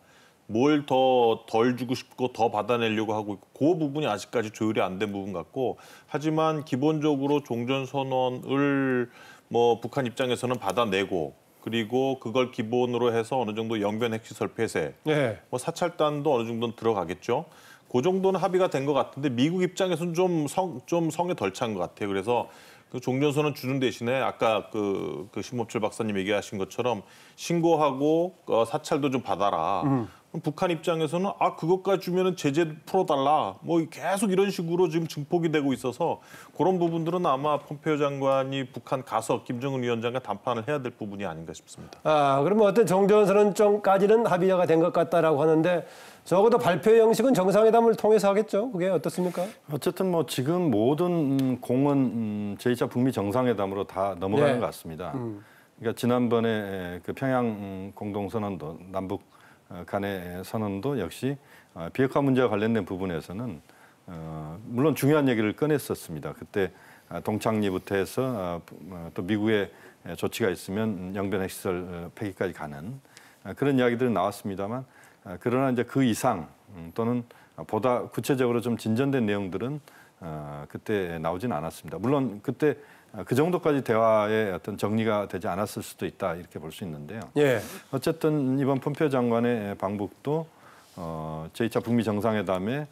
뭘 더 덜 주고 싶고 더 받아내려고 하고 있고 그 부분이 아직까지 조율이 안 된 부분 같고 하지만 기본적으로 종전 선언을 뭐 북한 입장에서는 받아내고 그리고 그걸 기본으로 해서 어느 정도 영변 핵시설 폐쇄, 네. 뭐 사찰단도 어느 정도는 들어가겠죠. 그 정도는 합의가 된 것 같은데 미국 입장에서는 좀, 성, 좀 성에 덜 찬 것 같아요. 그래서 그 종전선언 주는 대신에 아까 그, 그 신목철 박사님 얘기하신 것처럼 신고하고 어, 사찰도 좀 받아라. 음. 북한 입장에서는 아 그것까지 주면 제재 풀어달라 뭐 계속 이런 식으로 지금 증폭이 되고 있어서 그런 부분들은 아마 폼페이오 장관이 북한 가서 김정은 위원장과 담판을 해야 될 부분이 아닌가 싶습니다. 아 그러면 어떤 정전선언까지는 합의가 된 것 같다라고 하는데 적어도 발표 형식은 정상회담을 통해서 하겠죠. 그게 어떻습니까? 어쨌든 뭐 지금 모든 공은 음, 제2차 북미 정상회담으로 다 넘어가는 네. 것 같습니다. 음. 그러니까 지난번에 그 평양 음, 공동선언도 남북 어, 간의 선언도 역시 어, 비핵화 문제와 관련된 부분에서는 어, 물론 중요한 얘기를 꺼냈었습니다. 그때 아, 동창리부터 해서 아, 또 미국의 조치가 있으면 영변 핵시설 폐기까지 가는 아, 그런 이야기들은 나왔습니다만 아, 그러나 이제 그 이상 음, 또는 보다 구체적으로 좀 진전된 내용들은 어, 그때 나오진 않았습니다. 물론 그때 아, 그 정도까지 대화에 어떤 정리가 되지 않았을 수도 있다 이렇게 볼 수 있는데요. 예. 어쨌든 이번 폼페오 장관의 방북도 어, 제2차 북미 정상회담의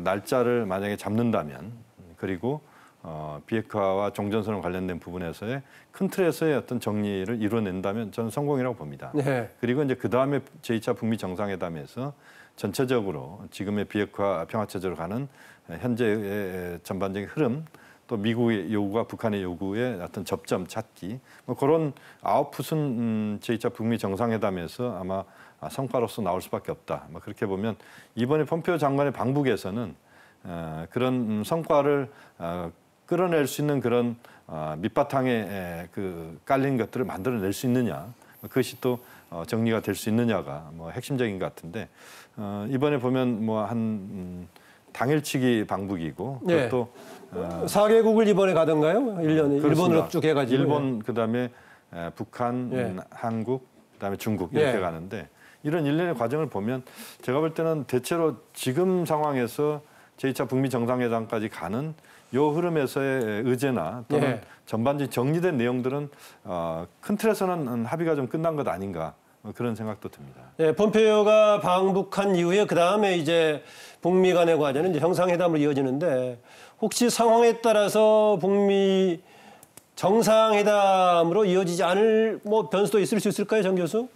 날짜를 만약에 잡는다면 그리고 어, 비핵화와 종전선언 관련된 부분에서의 큰 틀에서의 어떤 정리를 이뤄낸다면 저는 성공이라고 봅니다. 네. 그리고 이제 그 다음에 제2차 북미 정상회담에서 전체적으로 지금의 비핵화 평화체제로 가는 현재의 전반적인 흐름 또 미국의 요구와 북한의 요구의 어떤 접점 찾기 뭐 그런 아웃풋은 음, 제2차 북미 정상회담에서 아마 성과로서 나올 수밖에 없다. 뭐 그렇게 보면 이번에 펌페오 장관의 방북에서는 어, 그런 음, 성과를 어, 끌어낼 수 있는 그런 어, 밑바탕에 그 깔린 것들을 만들어낼 수 있느냐 그것이 또 어, 정리가 될 수 있느냐가 뭐 핵심적인 것 같은데 어, 이번에 보면 뭐한 음, 당일치기 방북이고 네. 그것도 어, 4개국을 이번에 가던가요? 1년에 일본으로 쭉 해가지고 일본 그다음에 에, 북한, 네. 한국, 그다음에 중국 이렇게 네. 가는데 이런 일련의 과정을 보면 제가 볼 때는 대체로 지금 상황에서 제2차 북미 정상회담까지 가는 요 흐름에서의 의제나 또는 예. 전반적인 정리된 내용들은 어, 큰 틀에서는 합의가 좀 끝난 것 아닌가 어, 그런 생각도 듭니다. 예, 폼페이오가 방북한 이후에 그 다음에 이제 북미 간의 과제는 이제 형상회담으로 이어지는데 혹시 상황에 따라서 북미 정상회담으로 이어지지 않을 뭐 변수도 있을 수 있을까요, 정 교수?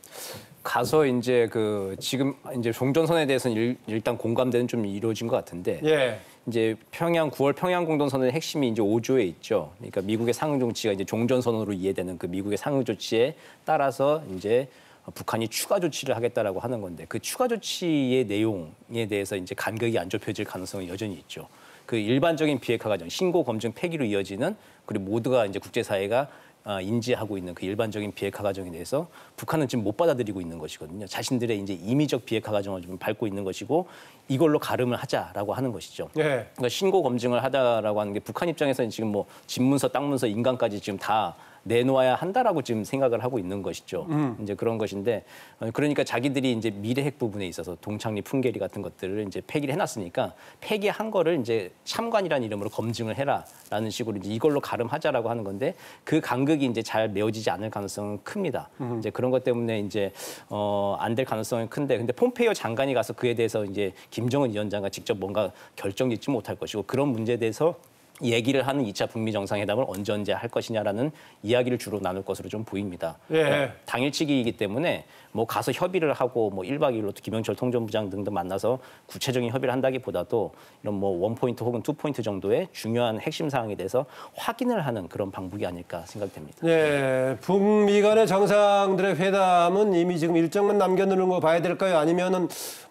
가서 이제 그 지금 이제 종전선에 대해서는 일, 단 공감대는 좀 이루어진 것 같은데 예. 이제 평양 9월 평양 공동 선언의 핵심이 이제 5조에 있죠. 그러니까 미국의 상응 조치가 이제 종전 선언으로 이해되는 그 미국의 상응 조치에 따라서 이제 북한이 추가 조치를 하겠다라고 하는 건데 그 추가 조치의 내용에 대해서 이제 간격이 안 좁혀질 가능성은 여전히 있죠. 그 일반적인 비핵화 과정, 신고 검증 폐기로 이어지는 그리고 모두가 이제 국제사회가 아, 인지하고 있는 그 일반적인 비핵화 과정에 대해서 북한은 지금 못 받아들이고 있는 것이거든요. 자신들의 이제 임의적 비핵화 과정을 지금 밟고 있는 것이고 이걸로 가름을 하자라고 하는 것이죠. 예. 그러니까 신고 검증을 하다라고 하는 게 북한 입장에서는 지금 뭐 집문서, 땅문서, 인간까지 지금 다 내놓아야 한다라고 지금 생각을 하고 있는 것이죠. 음. 이제 그런 것인데 어, 그러니까 자기들이 이제 미래 핵 부분에 있어서 동창리 풍계리 같은 것들을 이제 폐기를 해놨으니까 폐기한 거를 이제 참관이라는 이름으로 검증을 해라라는 식으로 이제 이걸로 가름하자라고 하는 건데 그 간극이 이제 잘 메워지지 않을 가능성은 큽니다. 음. 이제 그런 것 때문에 이제 어, 안 될 가능성은 큰데 근데 폼페이오 장관이 가서 그에 대해서 이제 김정은 위원장과 직접 뭔가 결정 짓지 못할 것이고 그런 문제에 대해서 얘기를 하는 2차 북미 정상회담을 언제 언제 할 것이냐라는 이야기를 주로 나눌 것으로 좀 보입니다. 예. 그러니까 당일치기이기 때문에 뭐 가서 협의를 하고 뭐 1박 2일로 김영철 통전부장 등등 만나서 구체적인 협의를 한다기보다도 이런 뭐 원포인트 혹은 투포인트 정도의 중요한 핵심 사항에 대해서 확인을 하는 그런 방북이 아닐까 생각됩니다. 예. 북미 간의 정상들의 회담은 이미 지금 일정만 남겨놓는 거 봐야 될까요? 아니면은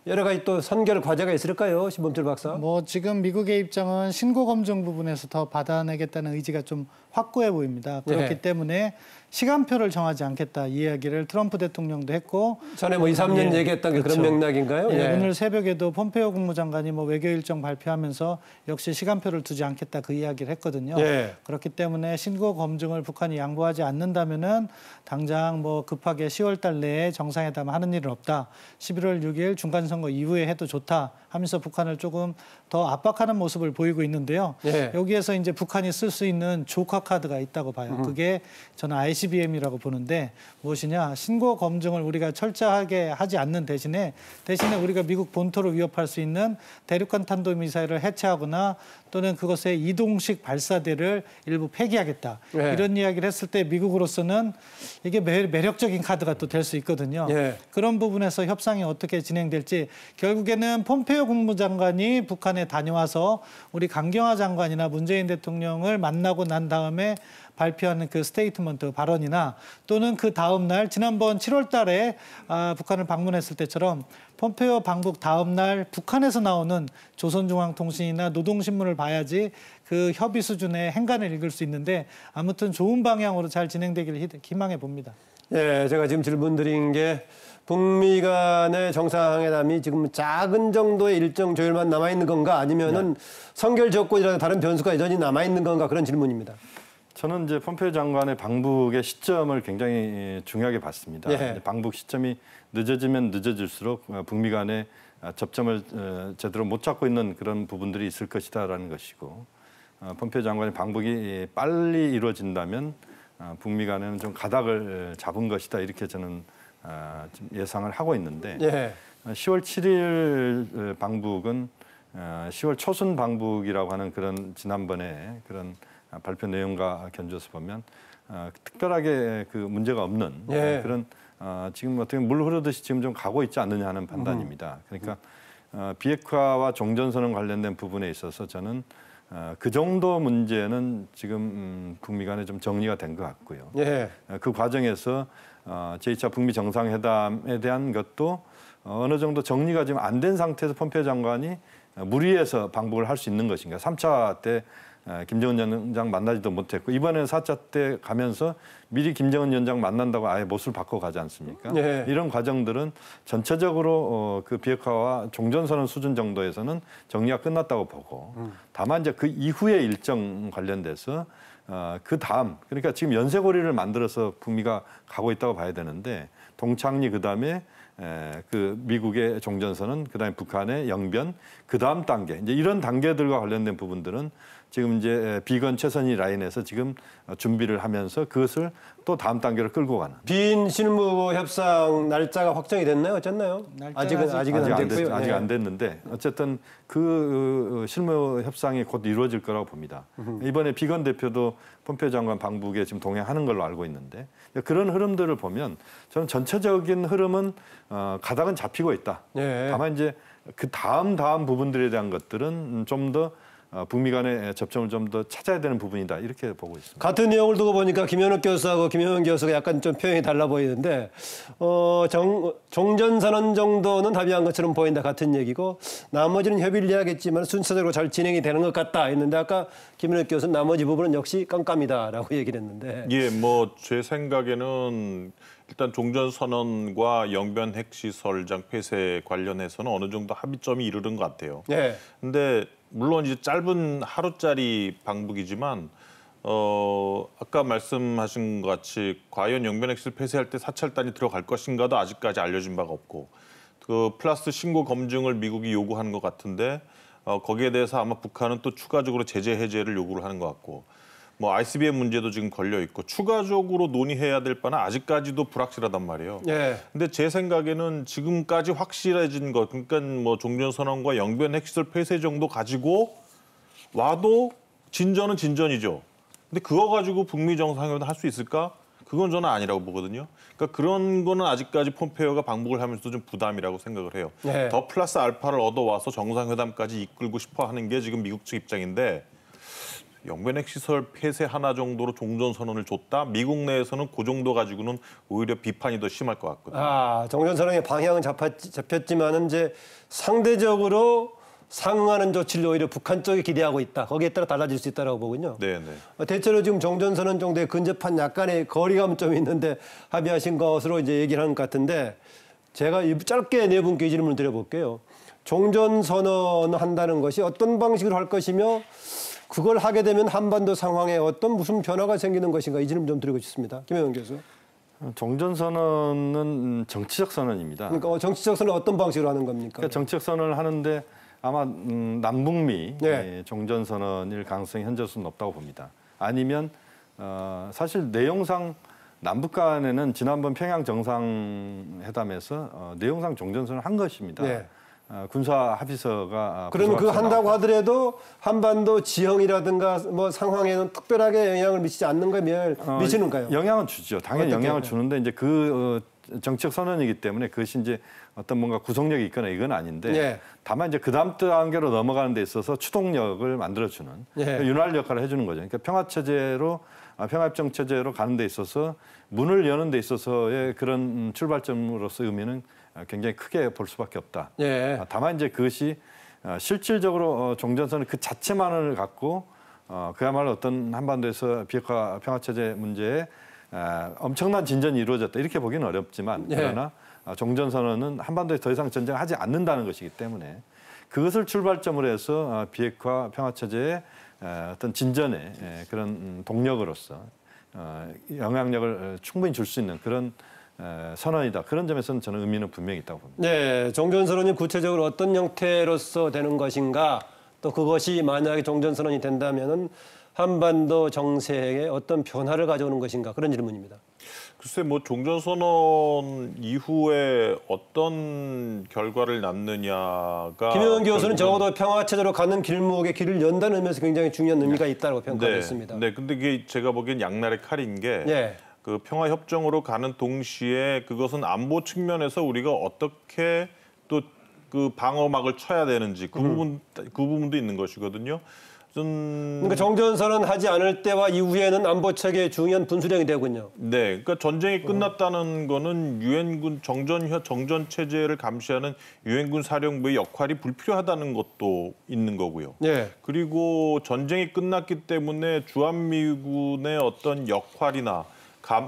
여러 가지 또 선결 과제가 있을까요? 신범철 박사. 뭐 지금 미국의 입장은 신고 검증 부분에 부분에서 더 받아내겠다는 의지가 좀 확고해 보입니다. 네. 그렇기 네. 때문에 시간표를 정하지 않겠다 이야기를 트럼프 대통령도 했고 전에 뭐 2, 3년 예, 얘기했던 게 그렇죠. 그런 맥락인가요? 예, 예. 오늘 새벽에도 폼페오 국무장관이 뭐 외교 일정 발표하면서 역시 시간표를 두지 않겠다 그 이야기를 했거든요. 예. 그렇기 때문에 신고 검증을 북한이 양보하지 않는다면은 당장 뭐 급하게 10월 달 내에 정상회담 하는 일은 없다. 11월 6일 중간 선거 이후에 해도 좋다. 하면서 북한을 조금 더 압박하는 모습을 보이고 있는데요. 예. 여기에서 이제 북한이 쓸 수 있는 조카 카드가 있다고 봐요. 음. 그게 저는 ICBM이라고 보는데 무엇이냐 신고 검증을 우리가 철저하게 하지 않는 대신에 대신에 우리가 미국 본토를 위협할 수 있는 대륙간 탄도 미사일을 해체하거나 또는 그것의 이동식 발사대를 일부 폐기하겠다 예. 이런 이야기를 했을 때 미국으로서는 이게 매, 력적인 카드가 또 될 수 있거든요. 예. 그런 부분에서 협상이 어떻게 진행될지 결국에는 폼페이오 국무장관이 북한에 다녀와서 우리 강경화 장관이나 문재인 대통령을 만나고 난 다음에 발표하는 그 스테이트먼트 발언이나 또는 그 다음 날 지난번 7월 달에 아, 북한을 방문했을 때처럼 폼페이오 방북 다음 날 북한에서 나오는 조선중앙통신이나 노동신문을 봐야지 그 협의 수준의 행간을 읽을 수 있는데 아무튼 좋은 방향으로 잘 진행되기를 희망해 봅니다. 예, 제가 지금 질문드린 게 북미 간의 정상회담이 지금 작은 정도의 일정 조율만 남아 있는 건가 아니면은 네. 선결 조건이라는 다른 변수가 여전히 남아 있는 건가 그런 질문입니다. 저는 이제 펌페이 장관의 방북의 시점을 굉장히 예, 중요하게 봤습니다. 예. 방북 시점이 늦어지면 늦어질수록 어, 북미 간의 아, 접점을 어, 제대로 못 찾고 있는 그런 부분들이 있을 것이다라는 것이고 펌페이 어, 장관의 방북이 예, 빨리 이루어진다면 아, 북미 간에는 좀 가닥을 잡은 것이다 이렇게 저는 아, 예상을 하고 있는데 예. 10월 7일 방북은 10월 초순 방북이라고 하는 그런 지난번에 그런 아, 발표 내용과 견주어서 보면 어, 특별하게 그 문제가 없는 예. 아, 그런 어, 지금 어떻게 물 흐르듯이 지금 좀 가고 있지 않느냐 하는 판단입니다. 음. 그러니까 어, 비핵화와 종전선언 관련된 부분에 있어서 저는 어, 그 정도 문제는 지금 음, 북미 간에 좀 정리가 된 것 같고요. 예. 어, 그 과정에서 어, 제2차 북미 정상회담에 대한 것도 어느 정도 정리가 지금 안 된 상태에서 펌페이 장관이 무리해서 방북을 할 수 있는 것인가. 3차 때 아, 김정은 위원장 만나지도 못했고 이번에 사차때 가면서 미리 김정은 위원장 만난다고 아예 못을 바꿔 가지 않습니까? 네. 이런 과정들은 전체적으로 어, 그 비핵화와 종전선언 수준 정도에서는 정리가 끝났다고 보고 음. 다만 이제 그 이후의 일정 관련돼서 어, 그 다음 그러니까 지금 연쇄고리를 만들어서 북미가 가고 있다고 봐야 되는데 동창리 그다음에 에, 그 미국의 종전선언 그다음에 북한의 영변 그다음 단계 이제 이런 단계들과 관련된 부분들은 지금 이제 비건 최선희 라인에서 지금 준비를 하면서 그것을 또 다음 단계로 끌고 가는. 비인 실무 협상 날짜가 확정이 됐나요? 어쨌나요? 아직은 아직은 아직 안, 됐 아직 네. 안 됐는데 어쨌든 그 어, 어, 실무 협상이 곧 이루어질 거라고 봅니다. 이번에 비건 대표도 폼페 장관 방북에 지금 동행하는 걸로 알고 있는데 그런 흐름들을 보면 저는 전체적인 흐름은 어, 가닥은 잡히고 있다. 예. 다만 이제 그 다음 다음 부분들에 대한 것들은 좀더 어, 북미 간의 접점을 좀 더 찾아야 되는 부분이다 이렇게 보고 있습니다. 같은 내용을 두고 보니까 김현욱 교수하고 김영현 교수가 약간 좀 표현이 달라 보이는데 어, 정, 종전선언 정도는 합의한 것처럼 보인다 같은 얘기고 나머지는 협의를 해야겠지만 순차적으로 잘 진행이 되는 것 같다 했는데 아까 김현욱 교수는 나머지 부분은 역시 깜깜이다라고 얘기를 했는데 예, 뭐제 생각에는 일단 종전선언과 영변 핵시설장 폐쇄 관련해서는 어느 정도 합의점이 이르는 것 같아요. 예. 근데 물론 이제 짧은 하루짜리 방북이지만 어, 아까 말씀하신 것 같이 과연 영변핵스를 폐쇄할 때 사찰단이 들어갈 것인가도 아직까지 알려진 바가 없고 그 플러스 신고 검증을 미국이 요구하는것 같은데 어, 거기에 대해서 아마 북한은 또 추가적으로 제재 해제를 요구를 하는 것 같고 뭐 ICBM 문제도 지금 걸려 있고 추가적으로 논의해야 될 바는 아직까지도 불확실하단 말이에요. 예. 근데 제 생각에는 지금까지 확실해진 것, 그러니까 뭐 종전 선언과 영변 핵시설 폐쇄 정도 가지고 와도 진전은 진전이죠. 근데 그거 가지고 북미 정상회담 할수 있을까? 그건 저는 아니라고 보거든요. 그러니까 그런 거는 아직까지 폼페이오가 방북을 하면서도 좀 부담이라고 생각을 해요. 네. 더 플러스 알파를 얻어와서 정상회담까지 이끌고 싶어 하는 게 지금 미국 측 입장인데 영변 핵시설 폐쇄 하나 정도로 종전 선언을 줬다. 미국 내에서는 그 정도 가지고는 오히려 비판이 더 심할 것 같거든요. 아, 종전 선언의 방향은 잡혔, 잡혔지만은 이제 상대적으로 상응하는 조치를 오히려 북한 쪽에 기대하고 있다. 거기에 따라 달라질 수 있다라고 보군요. 네, 네. 어, 대체로 지금 종전 선언 정도에 근접한 약간의 거리감 좀 있는데 합의하신 것으로 이제 얘기를 하는 것 같은데 제가 짧게 네 분께 질문 드려볼게요. 종전 선언 한다는 것이 어떤 방식으로 할 것이며 그걸 하게 되면 한반도 상황에 어떤 무슨 변화가 생기는 것인가 이 질문 좀 드리고 싶습니다. 김혜원 교수. 종전 선언은 정치적 선언입니다. 그러니까 어, 정치적 선언 어떤 방식으로 하는 겁니까? 그러니까 정치적 선언을 하는데 아마 음, 남북미 네. 종전 예, 선언일 가능성이 현재로서는 높다고 봅니다. 아니면 어, 사실 내용상 남북 간에는 지난번 평양 정상회담에서 어, 내용상 종전 선언을 한 것입니다. 네. 어, 군사 합의서가 아, 그러면 그 한다고 나왔다. 하더라도 한반도 지형이라든가 뭐 상황에는 특별하게 영향을 미치지 않는가 면 어, 미치는가요? 영향은 주죠. 당연히 영향을 주는데 이제 그 어, 정책 선언이기 때문에 그것이 이제 어떤 뭔가 구속력이 있거나 이건 아닌데 예. 다만 이제 그 다음 단계로 넘어가는 데 있어서 추동력을 만들어주는 예. 그러니까 윤활 역할을 해주는 거죠. 그러니까 평화 체제로 아, 평화협정 체제로 가는 데 있어서 문을 여는 데 있어서의 그런 음, 출발점으로서 의미는 어, 굉장히 크게 볼 수밖에 없다. 예. 아, 다만 이제 그것이 어, 실질적으로 어, 종전선은 그 자체만을 갖고 그야말로 어떤 한반도에서 비핵화 평화체제 문제에 아, 엄청난 진전이 이루어졌다 이렇게 보기는 어렵지만 예. 그러나 아, 종전선언은 한반도에 더 이상 전쟁하지 않는다는 것이기 때문에 그것을 출발점으로 해서 비핵화 평화체제의 어떤 진전의 예, 그런 동력으로서 영향력을 충분히 줄 수 있는 그런 선언이다. 그런 점에서는 저는 의미는 분명히 있다고 봅니다. 네, 종전 선언이 구체적으로 어떤 형태로서 되는 것인가 또 그것이 만약에 종전 선언이 된다면 한반도 정세에 어떤 변화를 가져오는 것인가 그런 질문입니다. 글쎄 뭐 종전 선언 이후에 어떤 결과를 남느냐가 김영현 교수는 결국은... 적어도 평화 체제로 가는 길목에 길을 연다는 의미에서 굉장히 중요한 의미가 있다고 평가했습니다. 네, 네, 근데 이게 제가 보기엔 양날의 칼인 게 네. 그 평화 협정으로 가는 동시에 그것은 안보 측면에서 우리가 어떻게 또 그 방어막을 쳐야 되는지 그 음. 부분 음. 그 부분도 있는 것이거든요. 좀... 그러니까 정전선언 하지 않을 때와 이후에는 안보 체계의 중요한 분수령이 되군요. 네, 그러니까 전쟁이 끝났다는 어. 거는 유엔군 정전 정전 체제를 감시하는 유엔군 사령부의 역할이 불필요하다는 것도 있는 거고요. 예. 그리고 전쟁이 끝났기 때문에 주한미군의 어떤 역할이나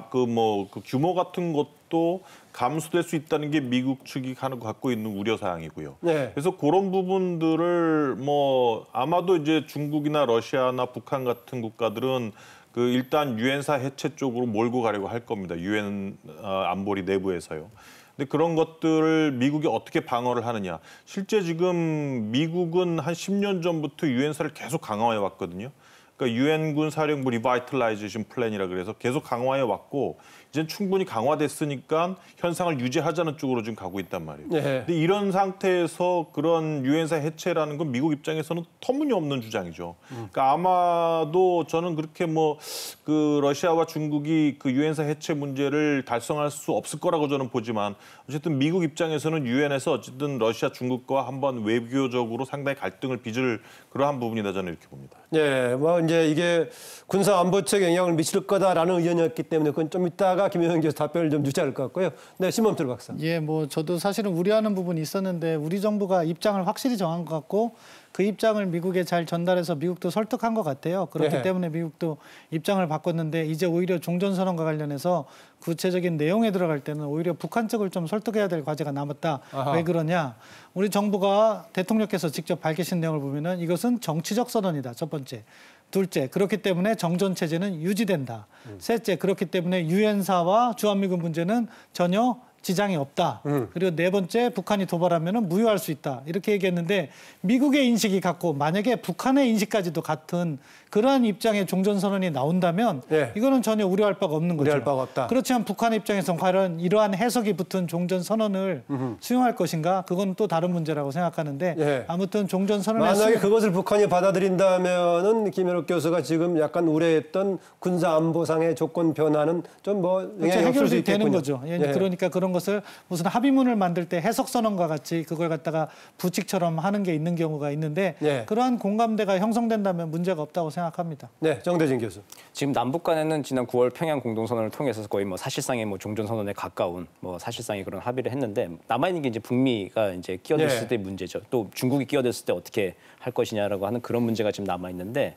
그뭐그 뭐, 그 규모 같은 것도 감수될 수 있다는 게 미국 측이 하는 갖고 있는 우려 사항이고요. 네. 그래서 그런 부분들을 뭐 아마도 이제 중국이나 러시아나 북한 같은 국가들은 그 일단 유엔사 해체 쪽으로 몰고 가려고 할 겁니다. 유엔 어, 안보리 내부에서요. 근데 그런 것들을 미국이 어떻게 방어를 하느냐. 실제 지금 미국은 한 10년 전부터 유엔사를 계속 강화해 왔거든요. 그러니까 유엔군 사령부 리바이틀라이제이션 플랜이라 그래서 계속 강화해 왔고 이제 충분히 강화됐으니까 현상을 유지하자는 쪽으로 지금 가고 있단 말이에요. 예. 근데 이런 상태에서 그런 유엔사 해체라는 건 미국 입장에서는 터무니없는 주장이죠. 음. 그러니까 아마도 저는 그렇게 뭐 그 러시아와 중국이 그 유엔사 해체 문제를 달성할 수 없을 거라고 저는 보지만 어쨌든 미국 입장에서는 유엔에서 어쨌든 러시아 중국과 한번 외교적으로 상당히 갈등을 빚을 그러한 부분이다 저는 이렇게 봅니다. 예, 뭐 이제 이게 군사 안보책 영향을 미칠 거다라는 의견이었기 때문에 그건 좀 이따가 김현영 교수 답변을 좀유지않을것 같고요. 네, 심범철 박사. 예, 뭐 저도 사실은 우려하는 부분이 있었는데 우리 정부가 입장을 확실히 정한 것 같고 그 입장을 미국에 잘 전달해서 미국도 설득한 것 같아요. 그렇기 네. 때문에 미국도 입장을 바꿨는데 이제 오히려 종전선언과 관련해서 구체적인 내용에 들어갈 때는 오히려 북한 측을 좀 설득해야 될 과제가 남았다. 아하. 왜 그러냐? 우리 정부가 대통령께서 직접 밝히신 내용을 보면은 이것은 정치적 선언이다. 첫 번째. 둘째, 그렇기 때문에 정전 체제는 유지된다. 음. 셋째, 그렇기 때문에 유엔사와 주한미군 문제는 전혀 지장이 없다. 음. 그리고 네 번째 북한이 도발하면 무효할 수 있다. 이렇게 얘기했는데 미국의 인식이 같고 만약에 북한의 인식까지도 같은 그러한 입장의 종전선언이 나온다면 예. 이거는 전혀 우려할 바가 없는 거죠. 우려할 바가 없다. 그렇지만 북한 입장에선 과연 이러한 해석이 붙은 종전선언을 수용할 것인가 그건 또 다른 문제라고 생각하는데 예. 아무튼 종전선언을 만약에 수... 그것을 북한이 받아들인다면은 김현욱 교수가 지금 약간 우려했던 군사안보상의 조건 변화는 좀뭐해결이수있 그렇죠. 되는 거죠. 예, 예. 그러니까 그런 것을 무슨 합의문을 만들 때 해석 선언과 같이 그걸 갖다가 부칙처럼 하는 게 있는 경우가 있는데 네. 그러한 공감대가 형성된다면 문제가 없다고 생각합니다. 네, 정대진 교수. 지금 남북 간에는 지난 9월 평양 공동선언을 통해서 거의 뭐 사실상의 뭐 종전선언에 가까운 뭐 사실상의 그런 합의를 했는데 남아있는 게 이제 북미가 이제 끼어들었을 네. 때 문제죠. 또 중국이 끼어들었을 때 어떻게 할 것이냐라고 하는 그런 문제가 지금 남아있는데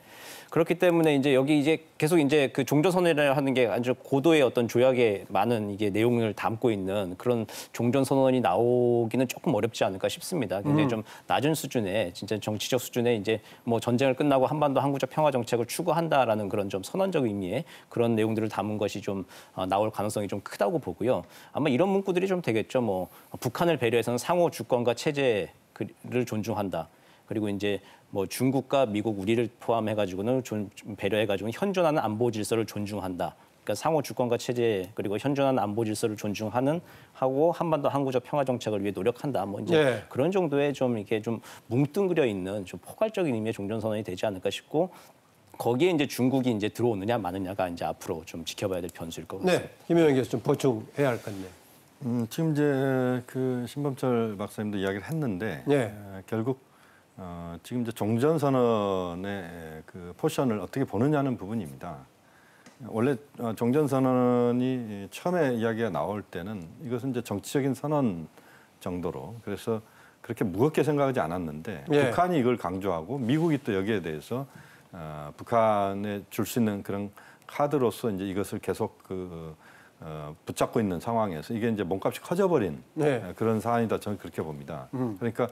그렇기 때문에 이제 여기 이제 계속 이제 그 종전선언이라 하는 게 아주 고도의 어떤 조약에 많은 이게 내용을 담고 있는 그런 종전선언이 나오기는 조금 어렵지 않을까 싶습니다. 굉장히 음. 좀 낮은 수준의 진짜 정치적 수준의 이제 뭐 전쟁을 끝나고 한반도 항구적 평화 정책을 추구한다라는 그런 좀 선언적 의미의 그런 내용들을 담은 것이 좀 어, 나올 가능성이 좀 크다고 보고요. 아마 이런 문구들이 좀 되겠죠. 뭐 북한을 배려해서는 상호 주권과 체제를 존중한다. 그리고 이제 뭐 중국과 미국 우리를 포함해 가지고는 배려해 가지고 현존하는 안보 질서를 존중한다. 그러니까 상호 주권과 체제 그리고 현존하는 안보 질서를 존중하는 하고 한반도 항구적 평화 정책을 위해 노력한다. 뭐 이제 네. 그런 정도의 좀 이렇게 좀 뭉뚱그려 있는 좀 포괄적인 의미의 종전 선언이 되지 않을까 싶고 거기에 이제 중국이 이제 들어오느냐 마느냐가 이제 앞으로 좀 지켜봐야 될 변수일 것 네. 같습니다. 네, 김영현 교수 좀 보충해야 할 건데. 음, 지금 이제 그 신범철 박사님도 이야기를 했는데 네. 어, 결국 어, 지금 이제 종전 선언의 그 포션을 어떻게 보느냐는 부분입니다. 원래 어, 종전 선언이 처음에 이야기가 나올 때는 이것은 이제 정치적인 선언 정도로 그래서 그렇게 무겁게 생각하지 않았는데 예. 북한이 이걸 강조하고 미국이 또 여기에 대해서 어, 북한에 줄 수 있는 그런 카드로서 이제 이것을 계속 그 어, 붙잡고 있는 상황에서 이게 이제 몸값이 커져버린 네. 어, 그런 사안이다 저는 그렇게 봅니다. 음. 그러니까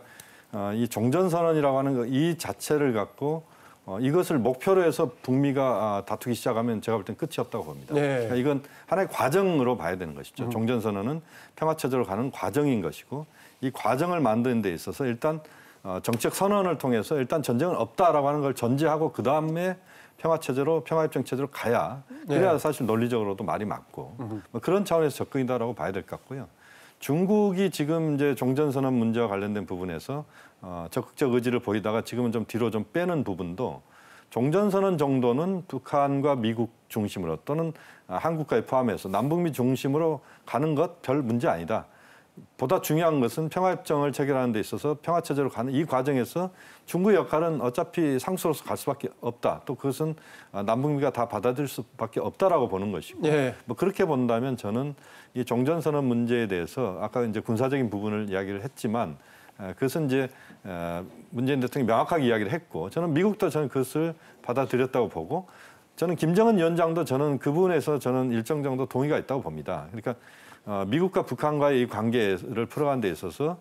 어, 이 종전선언이라고 하는 이 자체를 갖고 어, 이것을 목표로 해서 북미가 아, 다투기 시작하면 제가 볼 땐 끝이 없다고 봅니다. 네. 그러니까 이건 하나의 과정으로 봐야 되는 것이죠. 음. 종전선언은 평화체제로 가는 과정인 것이고 이 과정을 만드는 데 있어서 일단 어, 정책 선언을 통해서 일단 전쟁은 없다라고 하는 걸 전제하고 그 다음에 평화체제로 평화협정체제로 가야 음. 그래야 네. 사실 논리적으로도 말이 맞고 음. 뭐 그런 차원에서 접근이다라고 봐야 될 것 같고요. 중국이 지금 이제 종전선언 문제와 관련된 부분에서 어, 적극적 의지를 보이다가 지금은 좀 뒤로 좀 빼는 부분도 종전선언 정도는 북한과 미국 중심으로 또는 아, 한국까지 포함해서 남북미 중심으로 가는 것 별 문제 아니다. 보다 중요한 것은 평화협정을 체결하는 데 있어서 평화체제로 가는 이 과정에서 중국의 역할은 어차피 상수로서 갈 수밖에 없다. 또 그것은 아, 남북미가 다 받아들일 수밖에 없다라고 보는 것이고 예. 뭐 그렇게 본다면 저는 이 종전선언 문제에 대해서 아까 이제 군사적인 부분을 이야기를 했지만 아, 그것은 이제 아, 문재인 대통령이 명확하게 이야기를 했고 저는 미국도 저는 그것을 받아들였다고 보고 저는 김정은 위원장도 저는 그 부분에서 저는 일정 정도 동의가 있다고 봅니다. 그러니까 어, 미국과 북한과의 이 관계를 풀어가는 데 있어서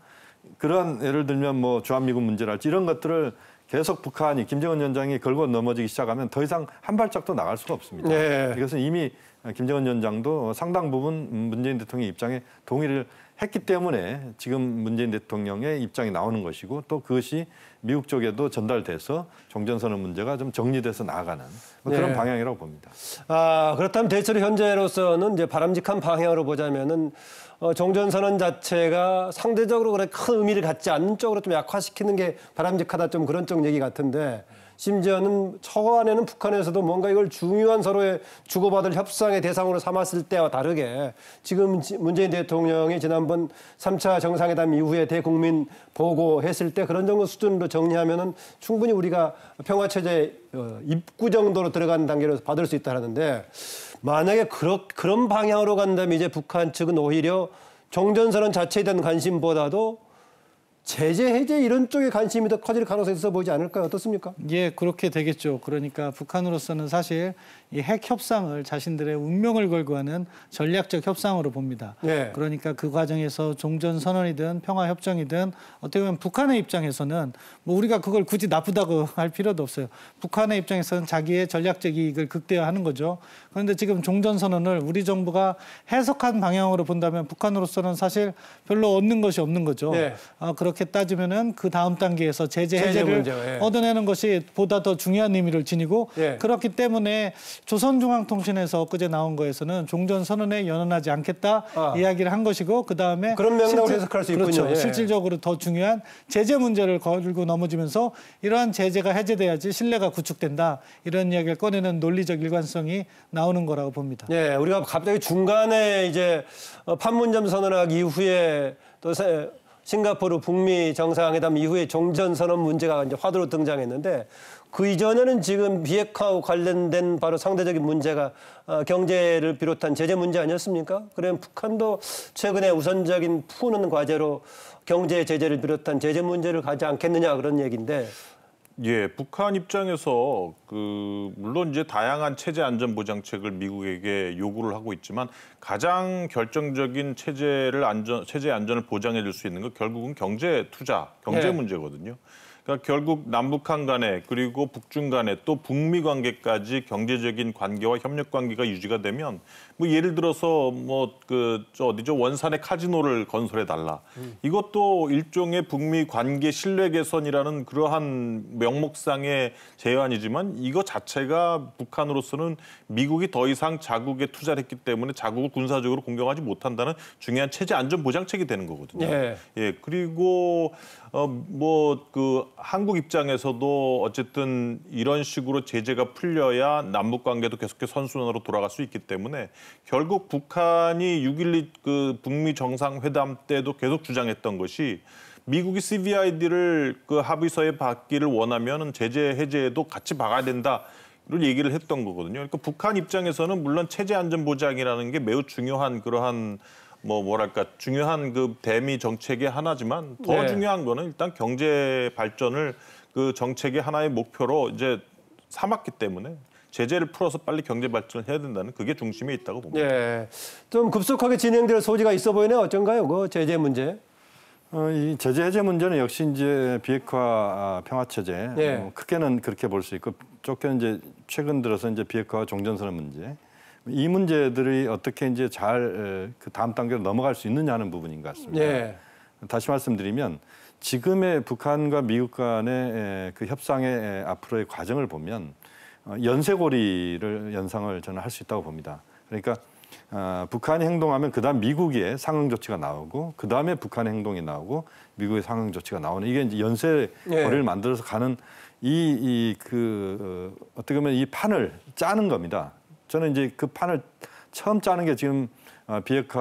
그런 예를 들면 뭐 주한미군 문제랄지 이런 것들을 계속 북한이 김정은 위원장이 걸고 넘어지기 시작하면 더 이상 한 발짝도 나갈 수가 없습니다. 네. 이것은 이미 김정은 위원장도 상당 부분 문재인 대통령 입장에 동의를 했기 때문에 지금 문재인 대통령의 입장이 나오는 것이고 또 그것이 미국 쪽에도 전달돼서 종전선언 문제가 좀 정리돼서 나아가는 뭐 그런 네. 방향이라고 봅니다. 아 그렇다면 대체로 현재로서는 이제 바람직한 방향으로 보자면은 어, 종전선언 자체가 상대적으로 그래 큰 의미를 갖지 않는 쪽으로 좀 약화시키는 게 바람직하다 좀 그런 쪽 얘기 같은데. 심지어는 처안에는 북한에서도 뭔가 이걸 중요한 서로의 주고받을 협상의 대상으로 삼았을 때와 다르게 지금 문재인 대통령이 지난번 3차 정상회담 이후에 대국민 보고했을 때 그런 정도 수준으로 정리하면은 충분히 우리가 평화체제 어, 입구 정도로 들어가는 단계로 받을 수 있다는데 만약에 그러, 그런 방향으로 간다면 이제 북한 측은 오히려 종전선언 자체에 대한 관심보다도 제재 해제 이런 쪽에 관심이 더 커질 가능성이 있어 보이지 않을까요? 어떻습니까? 예, 그렇게 되겠죠. 그러니까 북한으로서는 사실 이 핵 협상을 자신들의 운명을 걸고 하는 전략적 협상으로 봅니다. 예. 그러니까 그 과정에서 종전 선언이든 평화 협정이든 어떻게 보면 북한의 입장에서는 뭐 우리가 그걸 굳이 나쁘다고 할 필요도 없어요. 북한의 입장에서는 자기의 전략적 이익을 극대화하는 거죠. 그런데 지금 종전 선언을 우리 정부가 해석한 방향으로 본다면 북한으로서는 사실 별로 얻는 것이 없는 거죠. 예. 아, 그렇 그렇게 따지면은 그 다음 단계에서 제재 해제를 제재 문제, 예. 얻어내는 것이 보다 더 중요한 의미를 지니고 예. 그렇기 때문에 조선중앙통신에서 엊그제 나온 거에서는 종전 선언에 연연하지 않겠다 아. 이야기를 한 것이고 그 다음에 그런 맥락을 해석할 수 그렇죠. 있군요. 예. 실질적으로 더 중요한 제재 문제를 걸고 넘어지면서 이러한 제재가 해제돼야지 신뢰가 구축된다 이런 이야기를 꺼내는 논리적 일관성이 나오는 거라고 봅니다. 예, 우리가 갑자기 중간에 이제 어, 판문점 선언학 이후에 또 싱가포르 북미 정상회담 이후에 종전선언 문제가 이제 화두로 등장했는데 그 이전에는 지금 비핵화와 관련된 바로 상대적인 문제가 어, 경제를 비롯한 제재 문제 아니었습니까? 그러면 북한도 최근에 우선적인 푸는 과제로 경제 제재를 비롯한 제재 문제를 가지 않겠느냐 그런 얘기인데 예, 북한 입장에서 그 물론 이제 다양한 체제 안전 보장책을 미국에게 요구를 하고 있지만 가장 결정적인 체제를 안전 체제 안전을 보장해 줄 수 있는 건 결국은 경제 투자, 경제 네. 문제거든요. 그러니까 결국 남북한 간에 그리고 북중 간에 또 북미 관계까지 경제적인 관계와 협력 관계가 유지가 되면 뭐 예를 들어서 뭐 그저 어디죠 원산에 카지노를 건설해 달라. 음. 이것도 일종의 북미 관계 신뢰 개선이라는 그러한 명목상의 제안이지만 이거 자체가 북한으로서는 미국이 더 이상 자국에 투자를 했기 때문에 자국을 군사적으로 공격하지 못한다는 중요한 체제 안전 보장책이 되는 거거든요. 예. 예 그리고 어 뭐 그 한국 입장에서도 어쨌든 이런 식으로 제재가 풀려야 남북 관계도 계속해서 선순환으로 돌아갈 수 있기 때문에 결국 북한이 6.12그 북미 정상회담 때도 계속 주장했던 것이 미국이 CVID를 그 합의서에 받기를 원하면 제재 해제에도 같이 박아야 된다. 를 얘기를 했던 거거든요. 그러니까 북한 입장에서는 물론 체제 안전 보장이라는 게 매우 중요한 그러한 뭐 뭐랄까 중요한 그 대미 정책의 하나지만 더 네. 중요한 거는 일단 경제 발전을 그 정책의 하나의 목표로 이제 삼았기 때문에 제재를 풀어서 빨리 경제 발전을 해야 된다는 그게 중심에 있다고 봅니다. 예, 좀 급속하게 진행될 소지가 있어 보이네요. 어쩐가요, 그 제재 문제? 어, 이 제재 해제 문제는 역시 이제 비핵화 아, 평화 체제 예. 어, 크게는 그렇게 볼 수 있고 좁게는 이제 최근 들어서 이제 비핵화 종전선언 문제 이 문제들이 어떻게 이제 잘 그 다음 단계로 넘어갈 수 있느냐 하는 부분인 것 같습니다. 예. 다시 말씀드리면 지금의 북한과 미국 간의 그 협상의 앞으로의 과정을 보면 어, 연쇄고리를 연상을 저는 할 수 있다고 봅니다. 그러니까 어, 북한이 행동하면 그다음 미국의 상응 조치가 나오고 그다음에 북한의 행동이 나오고 미국의 상응 조치가 나오는 이게 이제 연쇄 고리를 예. 네. 만들어서 가는 이 이그 어, 어떻게 보면 이 판을 짜는 겁니다. 저는 이제 그 판을 처음 짜는 게 지금 어, 비핵화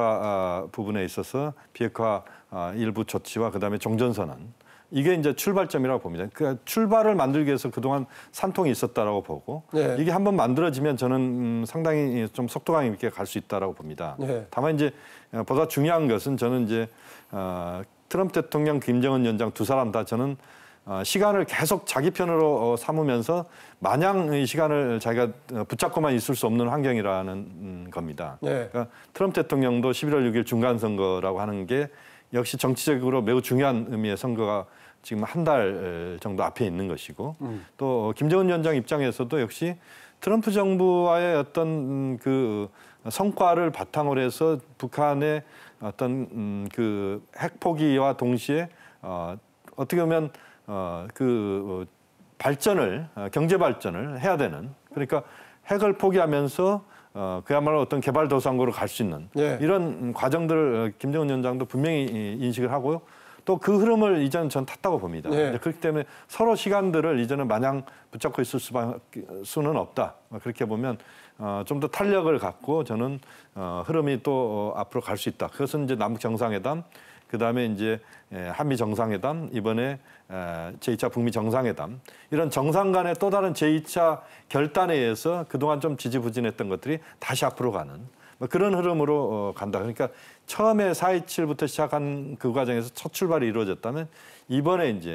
어, 부분에 있어서 비핵화 어, 일부 조치와 그다음에 종전선언 이게 이제 출발점이라고 봅니다. 그 출발을 만들기 위해서 그동안 산통이 있었다라고 보고 네. 이게 한번 만들어지면 저는 음, 상당히 좀 속도감 있게 갈 수 있다라고 봅니다. 네. 다만 이제 어, 보다 중요한 것은 저는 이제 어, 트럼프 대통령, 김정은 위원장 두 사람 다 저는 어, 시간을 계속 자기 편으로 어, 삼으면서 마냥 이 시간을 자기가 어, 붙잡고만 있을 수 없는 환경이라는 음, 겁니다. 네. 그러니까 트럼프 대통령도 11월 6일 중간 선거라고 하는 게 역시 정치적으로 매우 중요한 의미의 선거가 지금 한 달 정도 앞에 있는 것이고 음. 또 어, 김정은 위원장 입장에서도 역시 트럼프 정부와의 어떤 음, 그 성과를 바탕으로 해서 북한의 어떤 음, 그 핵포기와 동시에 어, 어떻게 보면 어, 그 어, 발전을 어, 경제 발전을 해야 되는 그러니까 핵을 포기하면서 어, 그야말로 어떤 개발도상국으로 갈 수 있는 예. 이런 과정들을 어, 김정은 위원장도 분명히 인식을 하고요. 또 그 흐름을 이제는 전 탔다고 봅니다. 예. 그렇기 때문에 서로 시간들을 이제는 마냥 붙잡고 있을 수밖에 수는 없다. 뭐 그렇게 보면 어, 좀 더 탄력을 갖고 저는 어, 흐름이 또 어, 앞으로 갈 수 있다. 그것은 이제 남북 정상회담, 그 다음에 이제 예, 한미 정상회담 이번에 제2차 북미 정상회담 이런 정상 간의 또 다른 제2차 결단에 의해서 그동안 좀 지지부진했던 것들이 다시 앞으로 가는 뭐 그런 흐름으로 어, 간다. 그러니까 처음에 4.27부터 시작한 그 과정에서 첫 출발이 이루어졌다면 이번에 이제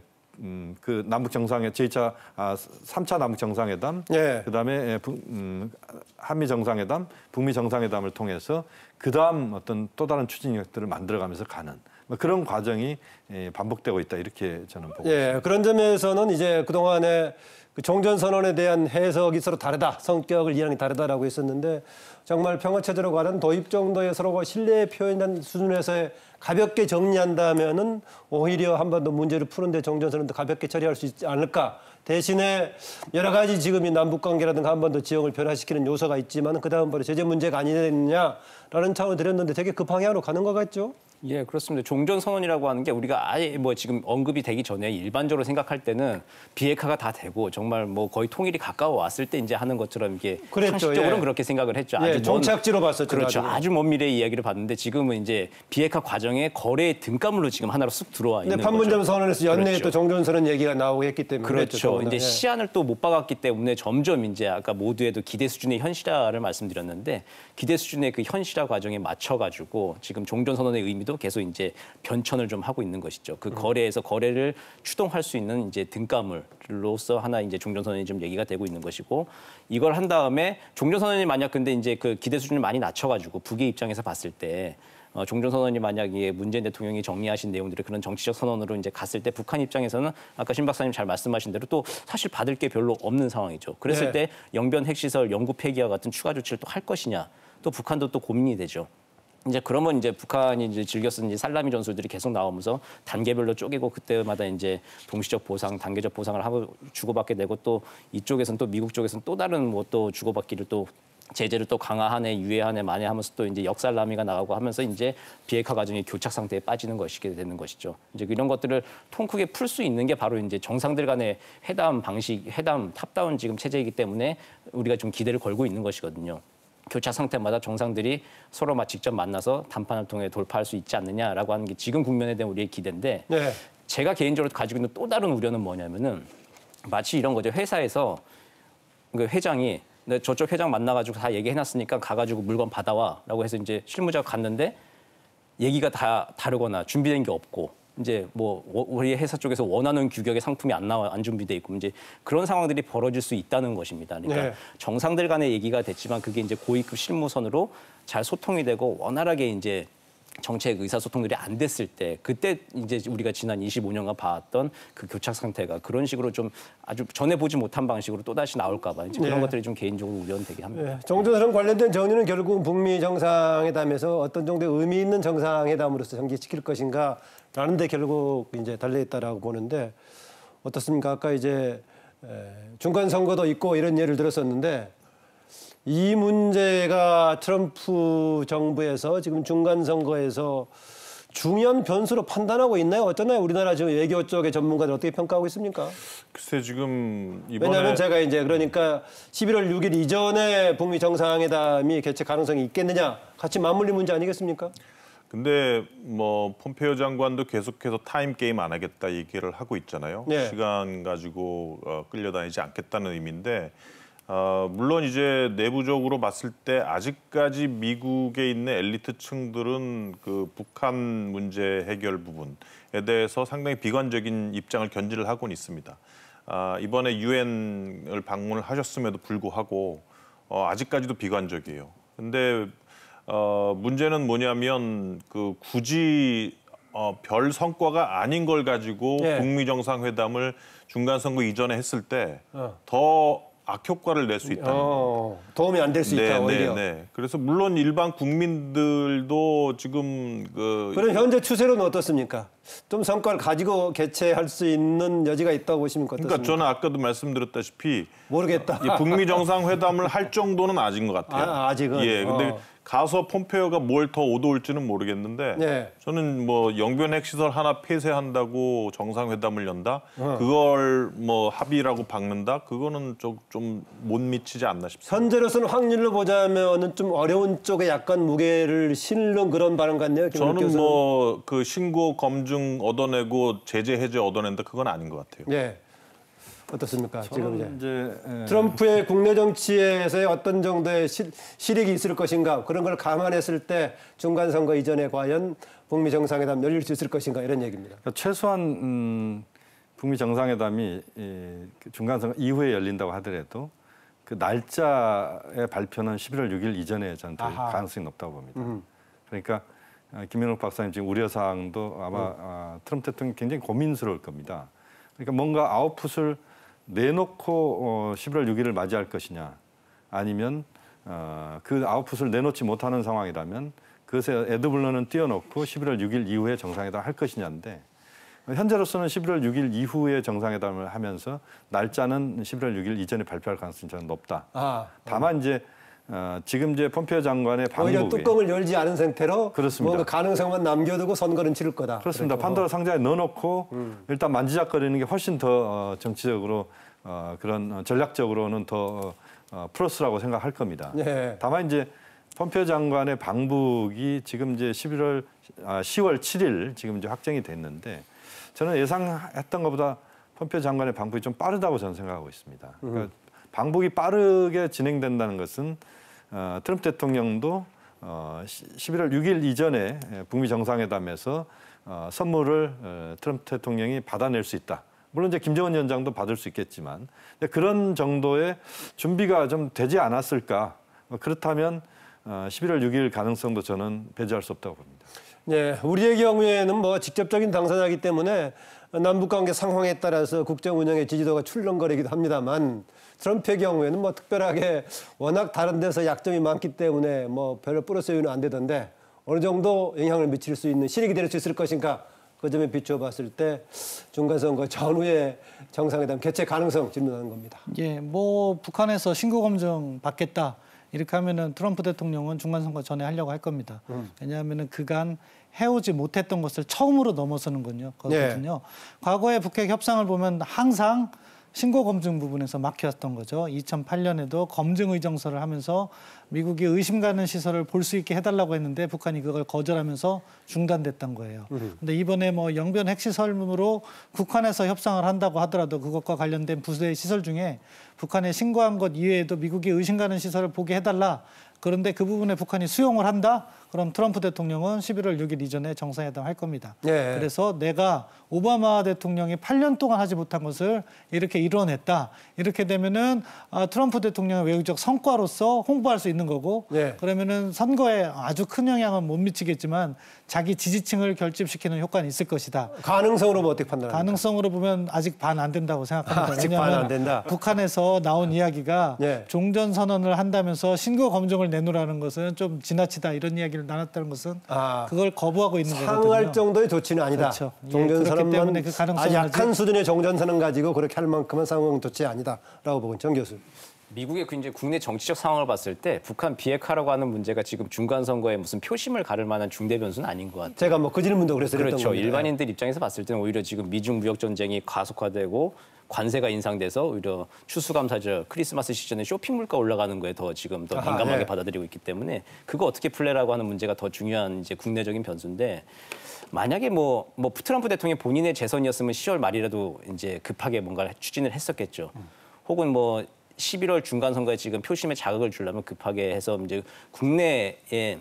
에, 음, 그 남북 정상회 제2차 아, 3차 남북 정상회담 예. 그다음에 에, 북, 음, 한미 정상회담, 북미 정상회담을 통해서 그다음 어떤 또 다른 추진력들을 만들어 가면서 가는 뭐 그런 과정이 예, 반복되고 있다 이렇게 저는 보고 예, 있습니다. 그런 점에서는 이제 그동안에 그 종전 선언에 대한 해석이 서로 다르다, 성격을 이해이 다르다라고 했었는데 정말 평화 체제로 가는 도입 정도의 서로가 뭐 신뢰의 표현한 수준에서 가볍게 정리한다면은 오히려 한 번 더 문제를 푸는데 종전 선언도 가볍게 처리할 수 있지 않을까. 대신에 여러 가지 지금 이 남북 관계라든가 한 번 더 지형을 변화시키는 요소가 있지만 그 다음 바로 제재 문제가 아니냐 라는 차원을 드렸는데 되게 그 방향으로 가는 것 같죠? 예, 그렇습니다. 종전 선언이라고 하는 게 우리가 아예 뭐 지금 언급이 되기 전에 일반적으로 생각할 때는 비핵화가 다 되고 정말 뭐 거의 통일이 가까워 왔을 때 이제 하는 것처럼 이게 그랬적으로는 예. 그렇게 생각을 했죠. 아주 예, 먼, 정착지로 봤었죠. 그렇죠. 나중에. 아주 먼 그렇죠. 미래 의 이야기를 봤는데 지금은 이제 비핵화 과정에 거래의 등가물로 지금 하나로 쑥 들어와 있는 판문점 선언에서 연내에 그렇죠. 또 종전 선언 얘기가 나오고 했기 때문에 그렇죠. 그랬죠, 이제 예. 시안을 또 못 박았기 때문에 점점 이제 아까 모두에도 기대 수준의 현실화를 말씀드렸는데 기대 수준의 그 현실화 합자 과정에 맞춰가지고 지금 종전 선언의 의미도 계속 이제 변천을 좀 하고 있는 것이죠. 그 음. 거래에서 거래를 추동할 수 있는 이제 등가물로서 하나 이제 종전 선언이 좀 얘기가 되고 있는 것이고 이걸 한 다음에 종전 선언이 만약 근데 이제 그 기대 수준을 많이 낮춰가지고 북의 입장에서 봤을 때. 어, 종전선언이 만약에 문재인 대통령이 정리하신 내용들을 그런 정치적 선언으로 이제 갔을 때 북한 입장에서는 아까 신 박사님 잘 말씀하신 대로 또 사실 받을 게 별로 없는 상황이죠. 그랬을 네. 때 영변 핵시설 영구 폐기와 같은 추가 조치를 또 할 것이냐 또 북한도 또 고민이 되죠. 이제 그러면 이제 북한이 이제 즐겨 쓴 이제 살라미 전술들이 계속 나오면서 단계별로 쪼개고 그때마다 이제 동시적 보상, 단계적 보상을 하고 주고받게 되고 또 이쪽에서는 또 미국 쪽에서는 또 다른 뭐 또 주고받기를 또 제재를 또 강화하네, 유예하네, 많이 하면서또 이제 역살라미가 나가고 하면서 이제 비핵화 과정이 교착 상태에 빠지는 것이게 되는 것이죠. 이제 이런 것들을 통크게 풀 수 있는 게 바로 이제 정상들 간의 회담 방식, 회담 탑다운 지금 체제이기 때문에 우리가 좀 기대를 걸고 있는 것이거든요. 교차 상태마다 정상들이 서로 막 직접 만나서 담판을 통해 돌파할 수 있지 않느냐라고 하는 게 지금 국면에 대한 우리의 기대인데 네. 제가 개인적으로 가지고 있는 또 다른 우려는 뭐냐면은 마치 이런 거죠 회사에서 그 회장이 네, 저쪽 회장 만나가지고 다 얘기해놨으니까 가가지고 물건 받아와라고 해서 이제 실무자가 갔는데 얘기가 다 다르거나 준비된 게 없고 이제 뭐 우리 회사 쪽에서 원하는 규격의 상품이 안 나와 안 준비돼 있고 이제 그런 상황들이 벌어질 수 있다는 것입니다. 그러니까 네. 정상들 간의 얘기가 됐지만 그게 이제 고위급 실무선으로 잘 소통이 되고 원활하게 이제 정책 의사소통들이 안 됐을 때 그때 이제 우리가 지난 25년간 봐왔던그 교착 상태가 그런 식으로 좀 아주 전에 보지 못한 방식으로 또 다시 나올까 봐 이제 그런 네. 것들이 좀 개인적으로 우려되게 합니다. 네. 정전선 관련된 정리는 결국 북미 정상회담에서 어떤 정도의 의미 있는 정상회담으로서 전개시킬 것인가 라는데 결국 이제 달려있다라고 보는데 어떻습니까? 아까 이제 중간 선거도 있고 이런 예를 들었었는데 이 문제가 트럼프 정부에서 지금 중간 선거에서 중요한 변수로 판단하고 있나요? 어쩌나요? 우리나라 지금 외교 쪽의 전문가들 어떻게 평가하고 있습니까? 글쎄 지금 이번에 왜냐하면 제가 이제 그러니까 11월 6일 이전에 북미 정상회담이 개최 가능성이 있겠느냐 같이 맞물린 문제 아니겠습니까? 근데 뭐 폼페이오 장관도 계속해서 타임 게임 안 하겠다 얘기를 하고 있잖아요. 네. 시간 가지고 어, 끌려다니지 않겠다는 의미인데 어, 물론 이제 내부적으로 봤을 때 아직까지 미국에 있는 엘리트층들은 그 북한 문제 해결 부분에 대해서 상당히 비관적인 입장을 견지를 하고는 있습니다. 아, 이번에 유엔을 방문을 하셨음에도 불구하고 어, 아직까지도 비관적이에요. 근데 어, 문제는 뭐냐면 그 굳이 어, 별 성과가 아닌 걸 가지고 예. 북미 정상회담을 중간 선거 이전에 했을 때더 어. 악효과를 낼 수있다 어, 도움이 안 될 수 있다 네, 네, 오히려. 네. 그래서 물론 일반 국민들도 지금 그 그럼 현재 추세로는 어떻습니까? 좀 성과를 가지고 개최할 수 있는 여지가 있다고 보시면 그러니까 어떻습니까? 그러니까 저는 아까도 말씀드렸다시피 모르겠다. 북미 정상회담을 할 정도는 아직 것 같아요. 아, 직은 예. 근데 어. 가서 폼페어가 뭘 더 얻어올지는 모르겠는데 네. 저는 뭐 영변 핵시설 하나 폐쇄한다고 정상회담을 연다 어. 그걸 뭐 합의라고 박는다 그거는 좀 못 미치지 않나 싶습니다. 현재로서는 확률로 보자면은 좀 어려운 쪽에 약간 무게를 실는 그런 발언 같네요. 저는 뭐 그 신고 검증 얻어내고 제재 해제 얻어낸다 그건 아닌 것 같아요. 네. 어떻습니까? 지금 이제, 이제 예. 트럼프의 국내 정치에서의 어떤 정도의 실, 실익이 있을 것인가 그런 걸 감안했을 때 중간 선거 이전에 과연 북미 정상회담 열릴 수 있을 것인가 이런 얘기입니다. 그러니까 최소한 음, 북미 정상회담이 이, 그 중간 선거 이후에 열린다고 하더라도 그 날짜의 발표는 11월 6일 이전에 저는 가능성이 높다고 봅니다. 음. 그러니까 아, 김민욱 박사님 지금 우려사항도 아마 음. 아, 트럼프 대통령 굉장히 고민스러울 겁니다. 그러니까 뭔가 아웃풋을 내놓고 11월 어, 6일을 맞이할 것이냐 아니면 어, 그 아웃풋을 내놓지 못하는 상황이라면 그것에 에드블러는 띄워놓고 11월 6일 이후에 정상회담 을할 것이냐인데 현재로서는 11월 6일 이후에 정상회담을 하면서 날짜는 11월 6일 이전에 발표할 가능성이 저는 높다. 아, 다만 음. 이제 어, 지금 이제 폼페오 장관의 방북이 오히려 뚜껑을 열지 않은 상태로 그렇습니다. 뭔가 가능성만 남겨두고 선거는 치를 거다. 그렇습니다. 그랬죠. 판도라 상자에 넣어놓고 음. 일단 만지작거리는 게 훨씬 더 어, 정치적으로 어, 그런 전략적으로는 더 플러스라고 생각할 겁니다. 예. 다만 이제 폼페 장관의 방북이 지금 이제 11월 아, 10월 7일 지금 이제 확정이 됐는데 저는 예상했던 것보다 폼페 장관의 방북이 좀 빠르다고 저는 생각하고 있습니다. 그러니까 음. 방북이 빠르게 진행된다는 것은 어, 트럼프 대통령도 어, 11월 6일 이전에 예, 북미 정상회담에서 어, 선물을 어, 트럼프 대통령이 받아낼 수 있다. 물론 이제 김정은 위원장도 받을 수 있겠지만 그런 정도의 준비가 좀 되지 않았을까. 뭐 그렇다면 어, 11월 6일 가능성도 저는 배제할 수 없다고 봅니다. 네, 우리의 경우에는 뭐 직접적인 당사자이기 때문에 남북 관계 상황에 따라서 국정 운영의 지지도가 출렁거리기도 합니다만 트럼프의 경우에는 뭐 특별하게 워낙 다른 데서 약점이 많기 때문에 뭐 별로 뿌려스요는안 되던데 어느 정도 영향을 미칠 수 있는 실익이 될 수 있을 것인가 그 점에 비추어 봤을 때 중간선거 전후에 정상회담 개최 가능성 질문하는 겁니다. 예, 뭐 북한에서 신고 검증 받겠다 이렇게 하면은 트럼프 대통령은 중간선거 전에 하려고 할 겁니다. 음. 왜냐하면은 그간 해오지 못했던 것을 처음으로 넘어서는 거거든요. 예. 네. 과거의 북핵 협상을 보면 항상 신고 검증 부분에서 막혔던 거죠. 2008년에도 검증 의정서를 하면서 미국이 의심 가는 시설을 볼 수 있게 해달라고 했는데 북한이 그걸 거절하면서 중단됐던 거예요. 그런데 음. 이번에 뭐 영변 핵시설으로 북한에서 협상을 한다고 하더라도 그것과 관련된 부수의 시설 중에 북한에 신고한 것 이외에도 미국이 의심 가는 시설을 보게 해달라. 그런데 그 부분에 북한이 수용을 한다? 그럼 트럼프 대통령은 11월 6일 이전에 정상회담 할 겁니다. 예. 그래서 내가 오바마 대통령이 8년 동안 하지 못한 것을 이렇게 이뤄냈다. 이렇게 되면은 아, 트럼프 대통령의 외교적 성과로서 홍보할 수 있는 거고 예. 그러면은 선거에 아주 큰 영향은 못 미치겠지만 자기 지지층을 결집시키는 효과는 있을 것이다. 가능성으로 보면 뭐 어떻게 판단합니까? 가능성으로 보면 아직 반 안 된다고 생각합니다. 아, 직반 안 된다. 북한에서 나온 이야기가 예. 종전 선언을 한다면서 신고 검증을 내놓으라는 것은 좀 지나치다 이런 이야기를 이기를 나눴다는 것은 아, 그걸 거부하고 있는 상할 거거든요. 상할 정도의 조치는 아니다. 그렇죠. 정전사람만 예, 그 아주 약한 하지. 수준의 정전사는 가지고 그렇게 할 만큼은 상황 조치 아니다라고 보고 정 교수. 미국의 그 이제 국내 정치적 상황을 봤을 때 북한 비핵화라고 하는 문제가 지금 중간 선거에 무슨 표심을 가를 만한 중대 변수는 아닌 것 같아요. 제가 뭐그 질문도 그래서 그렇죠. 일반인들 예. 입장에서 봤을 때는 오히려 지금 미중 무역 전쟁이 가속화되고 관세가 인상돼서 오히려 추수감사절 크리스마스 시즌에 쇼핑 물가 올라가는 거에 더 지금 더 민감하게 아, 네. 받아들이고 있기 때문에 그거 어떻게 풀래라고 하는 문제가 더 중요한 이제 국내적인 변수인데 만약에 뭐뭐 뭐 트럼프 대통령이 본인의 재선이었으면 10월 말이라도 이제 급하게 뭔가를 추진을 했었겠죠. 음. 혹은 뭐 11월 중간 선거에 지금 표심에 자극을 주려면 급하게 해서 이제 국내에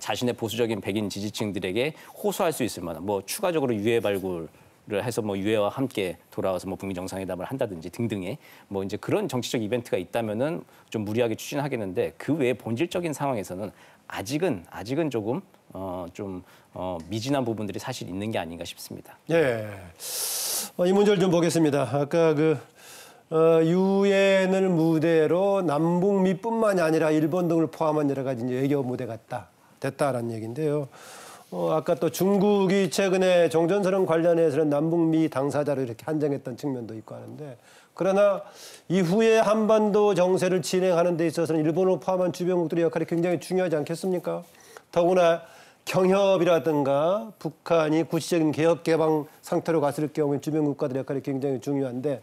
자신의 보수적인 백인 지지층들에게 호소할 수 있을 만한 뭐 추가적으로 유해 발굴 를 해서 뭐 유해와 함께 돌아와서 뭐 북미 정상회담을 한다든지 등등의 뭐 이제 그런 정치적 이벤트가 있다면은 좀 무리하게 추진하겠는데 그 외에 본질적인 상황에서는 아직은 아직은 조금 어 좀 어, 미진한 부분들이 사실 있는 게 아닌가 싶습니다. 예. 어, 이 문제를 좀 보겠습니다. 아까 그 어, 유엔을 무대로 남북미뿐만이 아니라 일본 등을 포함한 여러 가지 이제 외교 무대 같다 됐다라는 얘기인데요. 어, 아까 또 중국이 최근에 정전선언 관련해서는 남북미 당사자를 이렇게 한정했던 측면도 있고 하는데 그러나 이후에 한반도 정세를 진행하는 데 있어서는 일본을 포함한 주변국들의 역할이 굉장히 중요하지 않겠습니까? 더구나 경협이라든가 북한이 구체적인 개혁 개방 상태로 갔을 경우에 주변 국가들의 역할이 굉장히 중요한데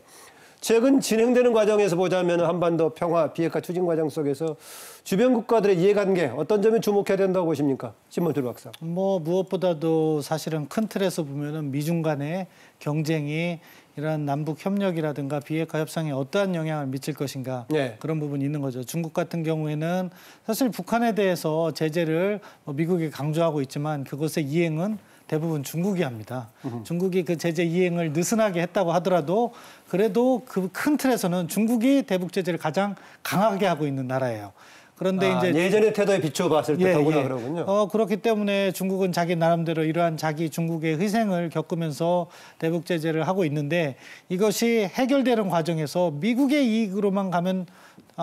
최근 진행되는 과정에서 보자면 한반도 평화 비핵화 추진 과정 속에서 주변 국가들의 이해관계 어떤 점에 주목해야 된다고 보십니까? 신문주 박사. 뭐 무엇보다도 사실은 큰 틀에서 보면은 미중 간의 경쟁이 이런 남북 협력이라든가 비핵화 협상에 어떠한 영향을 미칠 것인가 네. 그런 부분이 있는 거죠. 중국 같은 경우에는 사실 북한에 대해서 제재를 뭐 미국이 강조하고 있지만 그것의 이행은 대부분 중국이 합니다. 으흠. 중국이 그 제재 이행을 느슨하게 했다고 하더라도 그래도 그 큰 틀에서는 중국이 대북 제재를 가장 강하게 하고 있는 나라예요. 그런데 아, 이제 예전의 네 태도에 비춰봤을 때 예, 더구나 예. 그러군요. 어, 그렇기 때문에 중국은 자기 나름대로 이러한 자기 중국의 희생을 겪으면서 대북 제재를 하고 있는데 이것이 해결되는 과정에서 미국의 이익으로만 가면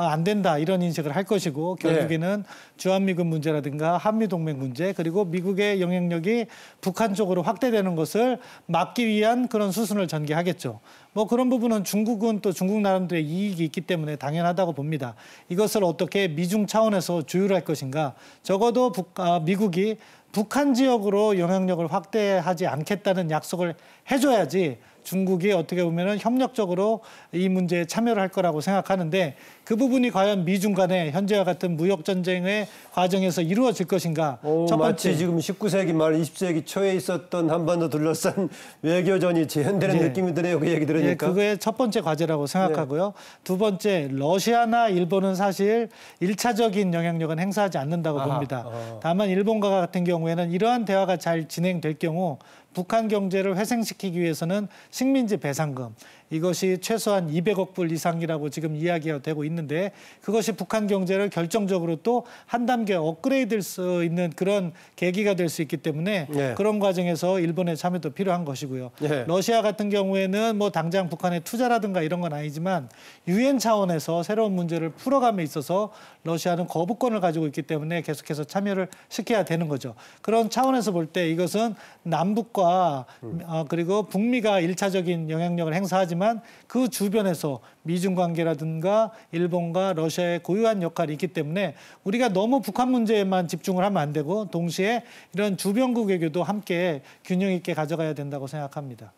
아, 안 된다 이런 인식을 할 것이고 네. 결국에는 네. 주한미군 문제라든가 한미동맹 문제 그리고 미국의 영향력이 북한 쪽으로 확대되는 것을 막기 위한 그런 수순을 전개하겠죠. 뭐 그런 부분은 중국은 또 중국 나름대로의 이익이 있기 때문에 당연하다고 봅니다. 이것을 어떻게 미중 차원에서 조율할 것인가 적어도 북, 아, 미국이 북한 지역으로 영향력을 확대하지 않겠다는 약속을 해줘야지 중국이 어떻게 보면 협력적으로 이 문제에 참여를 할 거라고 생각하는데 그 부분이 과연 미중 간의 현재와 같은 무역 전쟁의 과정에서 이루어질 것인가? 오, 첫 번째 마치 지금 19세기 말 20세기 초에 있었던 한반도 둘러싼 외교전이 재현되는 예. 느낌이 드네요. 그 얘기 들으니까. 예, 그게 첫 번째 과제라고 네. 생각하고요. 네. 두 번째 러시아나 일본은 사실 일차적인 영향력은 행사하지 않는다고 아하, 봅니다. 어. 다만 일본과 같은 경우에는 이러한 대화가 잘 진행될 경우 북한 경제를 회생시키기 위해서는 식민지 배상금 이것이 최소한 200억 불 이상이라고 지금 이야기가 되고 있는데 그것이 북한 경제를 결정적으로 또 한 단계 업그레이드할수 있는 그런 계기가 될 수 있기 때문에 네. 그런 과정에서 일본의 참여도 필요한 것이고요. 네. 러시아 같은 경우에는 뭐 당장 북한에 투자라든가 이런 건 아니지만 유엔 차원에서 새로운 문제를 풀어감에 있어서 러시아는 거부권을 가지고 있기 때문에 계속해서 참여를 시켜야 되는 거죠. 그런 차원에서 볼 때 이것은 남북과 음. 어, 그리고 북미가 일차적인 영향력을 행사하지만 하지만 그 주변에서 미중 관계라든가 일본과 러시아의 고유한 역할이 있기 때문에 우리가 너무 북한 문제에만 집중을 하면 안 되고 동시에 이런 주변국 외교도 함께 균형 있게 가져가야 된다고 생각합니다.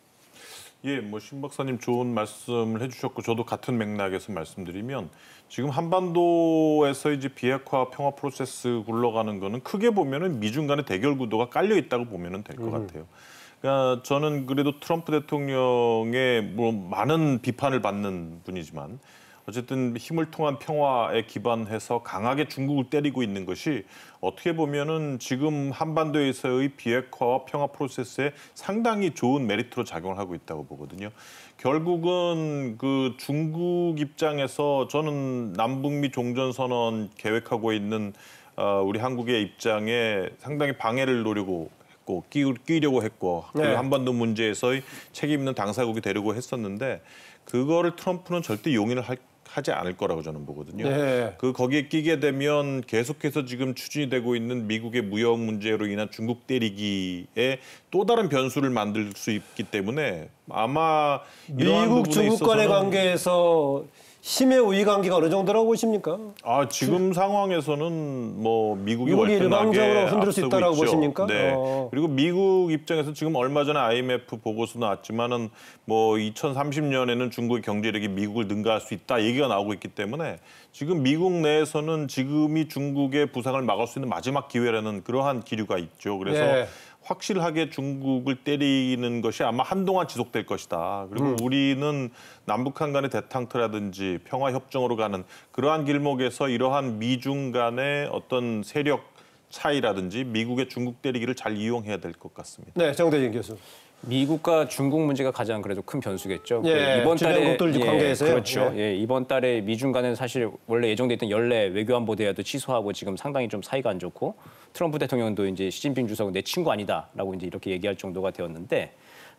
예, 뭐 신 박사님 좋은 말씀을 해주셨고 저도 같은 맥락에서 말씀드리면 지금 한반도에서 이제 비핵화 평화 프로세스 굴러가는 거는 크게 보면은 미중 간의 대결 구도가 깔려 있다고 보면은 될것 음. 같아요. 그러니까 저는 그래도 트럼프 대통령의 뭐 많은 비판을 받는 분이지만 어쨌든 힘을 통한 평화에 기반해서 강하게 중국을 때리고 있는 것이 어떻게 보면은 지금 한반도에서의 비핵화와 평화 프로세스에 상당히 좋은 메리트로 작용을 하고 있다고 보거든요. 결국은 그 중국 입장에서 저는 남북미 종전선언 계획하고 있는 어, 우리 한국의 입장에 상당히 방해를 노리고 했고 끼, 우려고 했고 네. 한반도 문제에서의 책임 있는 당사국이 되려고 했었는데 그거를 트럼프는 절대 용인을 할 하지 않을 거라고 저는 보거든요. 네. 그 거기에 끼게 되면 계속해서 지금 추진이 되고 있는 미국의 무역 문제로 인한 중국 때리기에 또 다른 변수를 만들 수 있기 때문에 아마 미국 중국 간의 관계에서 힘의 우위관계가 어느 정도라고 보십니까? 아 지금 상황에서는 뭐 미국이, 일방적으로 흔들 수 있다라고 있죠. 보십니까? 네. 어. 그리고 미국 입장에서 지금 얼마 전에 IMF 보고서 나왔지만은 뭐 2030년에는 중국의 경제력이 미국을 능가할 수 있다 얘기가 나오고 있기 때문에 지금 미국 내에서는 지금이 중국의 부상을 막을 수 있는 마지막 기회라는 그러한 기류가 있죠. 그래서 예. 확실하게 중국을 때리는 것이 아마 한동안 지속될 것이다. 그리고 음. 우리는 남북한 간의 대탕터라든지 평화협정으로 가는 그러한 길목에서 이러한 미중 간의 어떤 세력 차이라든지 미국의 중국 때리기를 잘 이용해야 될 것 같습니다. 네, 정대진 교수. 미국과 중국 문제가 가장 그래도 큰 변수겠죠. 그 예, 이번 달에 예, 관계에서 그렇죠. 예. 예. 이번 달에 미중 간에는 사실 원래 예정돼 있던 연례 외교안보 대회도 취소하고 지금 상당히 좀 사이가 안 좋고 트럼프 대통령도 이제 시진핑 주석은 내 친구 아니다라고 이제 이렇게 얘기할 정도가 되었는데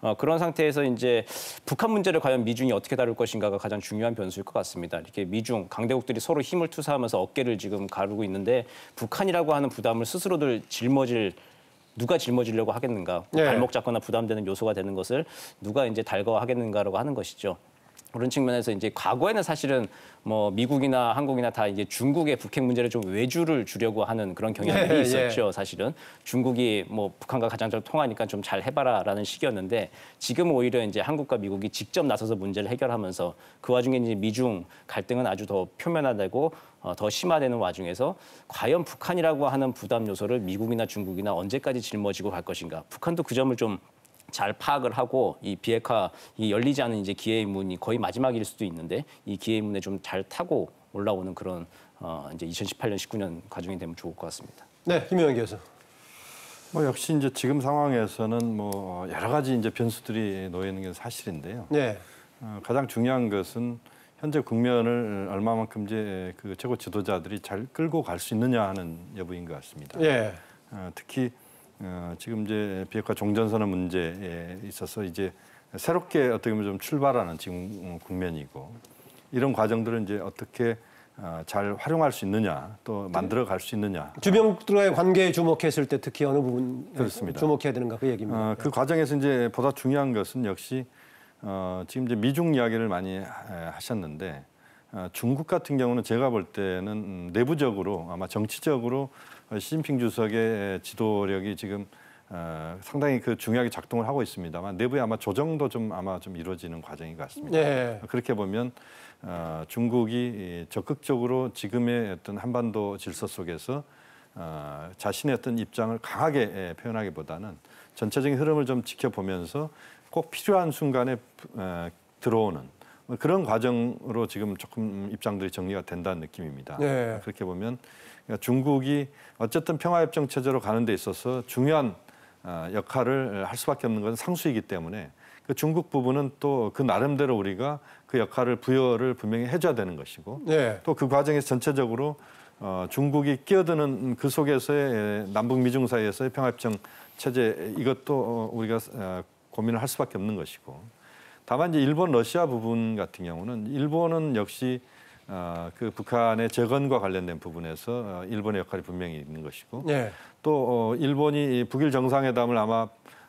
어, 그런 상태에서 이제 북한 문제를 과연 미중이 어떻게 다룰 것인가가 가장 중요한 변수일 것 같습니다. 이렇게 미중 강대국들이 서로 힘을 투사하면서 어깨를 지금 가르고 있는데 북한이라고 하는 부담을 스스로들 짊어질 누가 짊어지려고 하겠는가 뭐 네. 발목 잡거나 부담되는 요소가 되는 것을 누가 이제 달거하겠는가라고 하는 것이죠. 그런 측면에서 이제 과거에는 사실은 뭐 미국이나 한국이나 다 이제 중국의 북핵 문제를 좀 외주를 주려고 하는 그런 경향이 네, 예, 있었죠. 예. 사실은 중국이 뭐 북한과 가장 잘 통하니까 좀 잘 해봐라라는 식이었는데 지금 오히려 이제 한국과 미국이 직접 나서서 문제를 해결하면서 그 와중에 이제 미중 갈등은 아주 더 표면화되고 어, 더 심화되는 와중에서 과연 북한이라고 하는 부담 요소를 미국이나 중국이나 언제까지 짊어지고 갈 것인가? 북한도 그 점을 좀잘 파악을 하고 이 비핵화 이 열리지 않은 이제 기회의 문이 거의 마지막일 수도 있는데 이 기회의 문에 좀 잘 타고 올라오는 그런 어 이제 2018년 19년 과정이 되면 좋을 것 같습니다. 네, 김영현 교수. 뭐 역시 이제 지금 상황에서는 뭐 여러 가지 이제 변수들이 놓여 있는 게 사실인데요. 네. 어, 가장 중요한 것은 현재 국면을 얼마만큼 이제 그 최고 지도자들이 잘 끌고 갈 수 있느냐 하는 여부인 것 같습니다. 예. 어, 특히 어, 지금 이제 비핵화 종전선언 문제에 있어서 이제 새롭게 어떻게 보면 좀 출발하는 지금 어, 국면이고 이런 과정들을 이제 어떻게 어, 잘 활용할 수 있느냐 또 네. 만들어 갈 수 있느냐 주변국들과의 관계에 주목했을 때 특히 어느 부분 그렇습니다. 주목해야 되는가 그 얘기입니다. 어, 그 과정에서 이제 보다 중요한 것은 역시 어, 지금 이제 미중 이야기를 많이 하셨는데 어, 중국 같은 경우는 제가 볼 때는 음, 내부적으로 아마 정치적으로 시진핑 주석의 지도력이 지금 어, 상당히 그 중요하게 작동을 하고 있습니다만 내부에 아마 조정도 좀 아마 좀 이루어지는 과정인 것 같습니다. 예. 그렇게 보면 어, 중국이 적극적으로 지금의 어떤 한반도 질서 속에서 어, 자신의 어떤 입장을 강하게 예, 표현하기보다는 전체적인 흐름을 좀 지켜보면서 꼭 필요한 순간에 에, 어, 들어오는 뭐 그런 과정으로 지금 조금 입장들이 정리가 된다는 느낌입니다. 예. 그렇게 보면 그러니까 중국이 어쨌든 평화협정 체제로 가는 데 있어서 중요한 어, 역할을 할 수밖에 없는 것은 상수이기 때문에 그 중국 부분은 또 그 나름대로 우리가 그 역할을 부여를 분명히 해줘야 되는 것이고 네. 또그 과정에서 전체적으로 어, 중국이 끼어드는 그 속에서의 남북 미중 사이에서의 평화협정 체제 이것도 어, 우리가 어, 고민을 할 수밖에 없는 것이고 다만 이제 일본 러시아 부분 같은 경우는 일본은 역시 아, 그 북한의 재건과 관련된 부분에서 아, 일본의 역할이 분명히 있는 것이고 네. 또 어, 일본이 북일 정상회담을 아마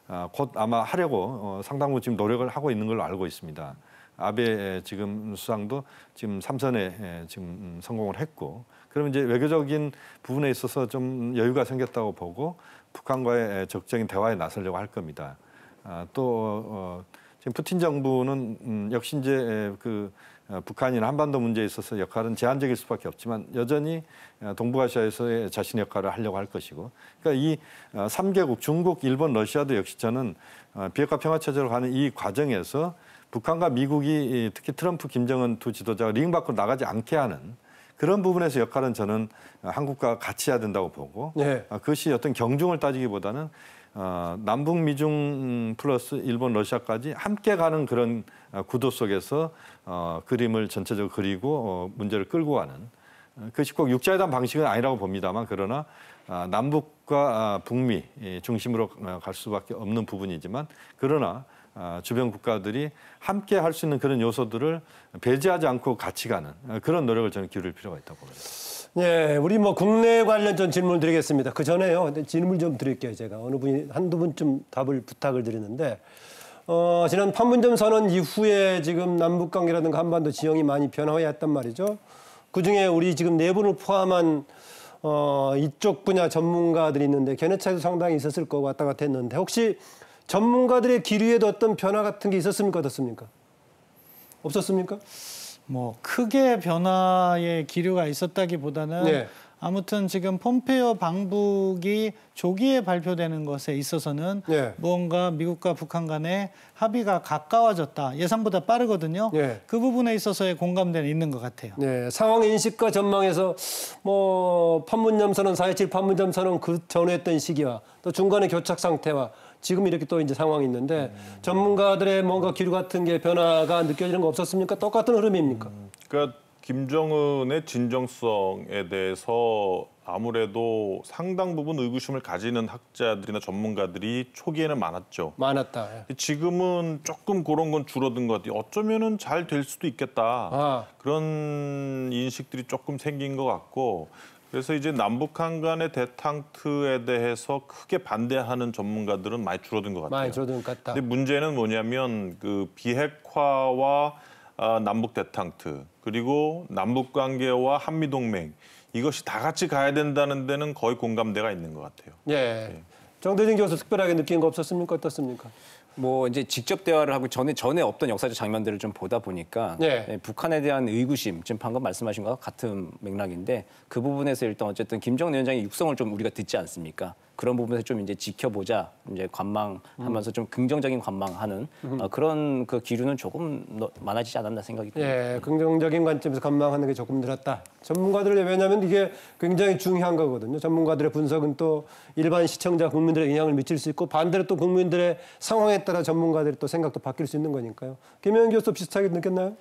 아, 곧 아마 하려고 어, 상당 부분 지금 노력을 하고 있는 걸로 알고 있습니다. 아베 지금 수상도 지금 삼선에 지금 음, 성공을 했고 그러면 이제 외교적인 부분에 있어서 좀 여유가 생겼다고 보고 북한과의 적극적인 대화에 나서려고 할 겁니다. 또 어, 지금 푸틴 정부는 음, 역시 이제 그 어, 북한이나 한반도 문제에 있어서 역할은 제한적일 수밖에 없지만 여전히 어, 동북아시아에서의 자신의 역할을 하려고 할 것이고 그러니까 이 3개국 어, 중국, 일본, 러시아도 역시 저는 비핵화 평화체제로 가는 이 과정에서 북한과 미국이 특히 트럼프, 김정은 두 지도자가 링 밖으로 나가지 않게 하는 그런 부분에서 역할은 저는 한국과 같이 해야 된다고 보고 네. 그것이 어떤 경중을 따지기보다는 어, 남북 미중 음, 플러스 일본 러시아까지 함께 가는 그런 어, 구도 속에서 어, 그림을 전체적으로 그리고 어, 문제를 끌고 가는 어, 그것이 꼭 육자회담 방식은 아니라고 봅니다만 그러나 아, 남북과 아, 북미 중심으로 어, 갈 수밖에 없는 부분이지만 그러나 아, 주변 국가들이 함께 할 수 있는 그런 요소들을 배제하지 않고 같이 가는 그런 노력을 저는 기울일 필요가 있다고 봅니다. 예, 우리 뭐 국내 관련 좀 질문 드리겠습니다. 그 전에요. 질문 좀 드릴게요. 제가 어느 분이 한두 분쯤 답을 부탁을 드리는데 어, 지난 판문점 선언 이후에 지금 남북 관계라든가 한반도 지형이 많이 변화했단 말이죠. 그중에 우리 지금 네 분을 포함한 어, 이쪽 분야 전문가들이 있는데 견해 차이도 상당히 있었을 것 왔다 갔다 했는데 혹시 전문가들의 기류에도 어떤 변화 같은 게 있었습니까? 어떻습니까? 없었습니까? 뭐 크게 변화의 기류가 있었다기보다는 네. 아무튼 지금 폼페이어 방북이 조기에 발표되는 것에 있어서는 예. 무언가 미국과 북한 간의 합의가 가까워졌다. 예상보다 빠르거든요. 예. 그 부분에 있어서의 공감대는 있는 것 같아요. 네, 상황 인식과 전망에서 뭐 판문점 선언, 4.27 판문점 선언 그 전에 했던 시기와 또 중간의 교착 상태와 지금 이렇게 또 이제 상황이 있는데 전문가들의 뭔가 기류 같은 게 변화가 느껴지는 거 없었습니까? 똑같은 흐름입니까? 음, 그러니까 김정은의 진정성에 대해서 아무래도 상당 부분 의구심을 가지는 학자들이나 전문가들이 초기에는 많았죠. 많았다. 예. 지금은 조금 그런 건 줄어든 것 같아요. 어쩌면은 잘 될 수도 있겠다. 아. 그런 인식들이 조금 생긴 것 같고 그래서 이제 남북한 간의 대탕트에 대해서 크게 반대하는 전문가들은 많이 줄어든 것 같아요. 많이 줄어든 것 같다. 근데 문제는 뭐냐면 그 비핵화와 아, 남북 대탕트 그리고 남북 관계와 한미 동맹 이것이 다 같이 가야 된다는 데는 거의 공감대가 있는 것 같아요. 예. 예. 정대진 교수 특별하게 느낀 거 없었습니까? 어떻습니까? 뭐 이제 직접 대화를 하고 전에 전에 없던 역사적 장면들을 좀 보다 보니까 예. 예, 북한에 대한 의구심 지금 방금 말씀하신 것과 같은 맥락인데 그 부분에서 일단 어쨌든 김정은 위원장의 육성을 좀 우리가 듣지 않습니까? 그런 부분에서 좀 이제 지켜보자 이제 관망하면서 음. 좀 긍정적인 관망하는 어, 그런 그 기류는 조금 많아지지 않았나 생각이 듭니다. 예, 긍정적인 관점에서 관망하는 게 조금 늘었다. 전문가들 왜냐하면 이게 굉장히 중요한 거거든요. 전문가들의 분석은 또 일반 시청자 국민들의 영향을 미칠 수 있고 반대로 또 국민들의 상황에 따라 전문가들의 또 생각도 바뀔 수 있는 거니까요. 김현 교수 비슷하게 느꼈나요?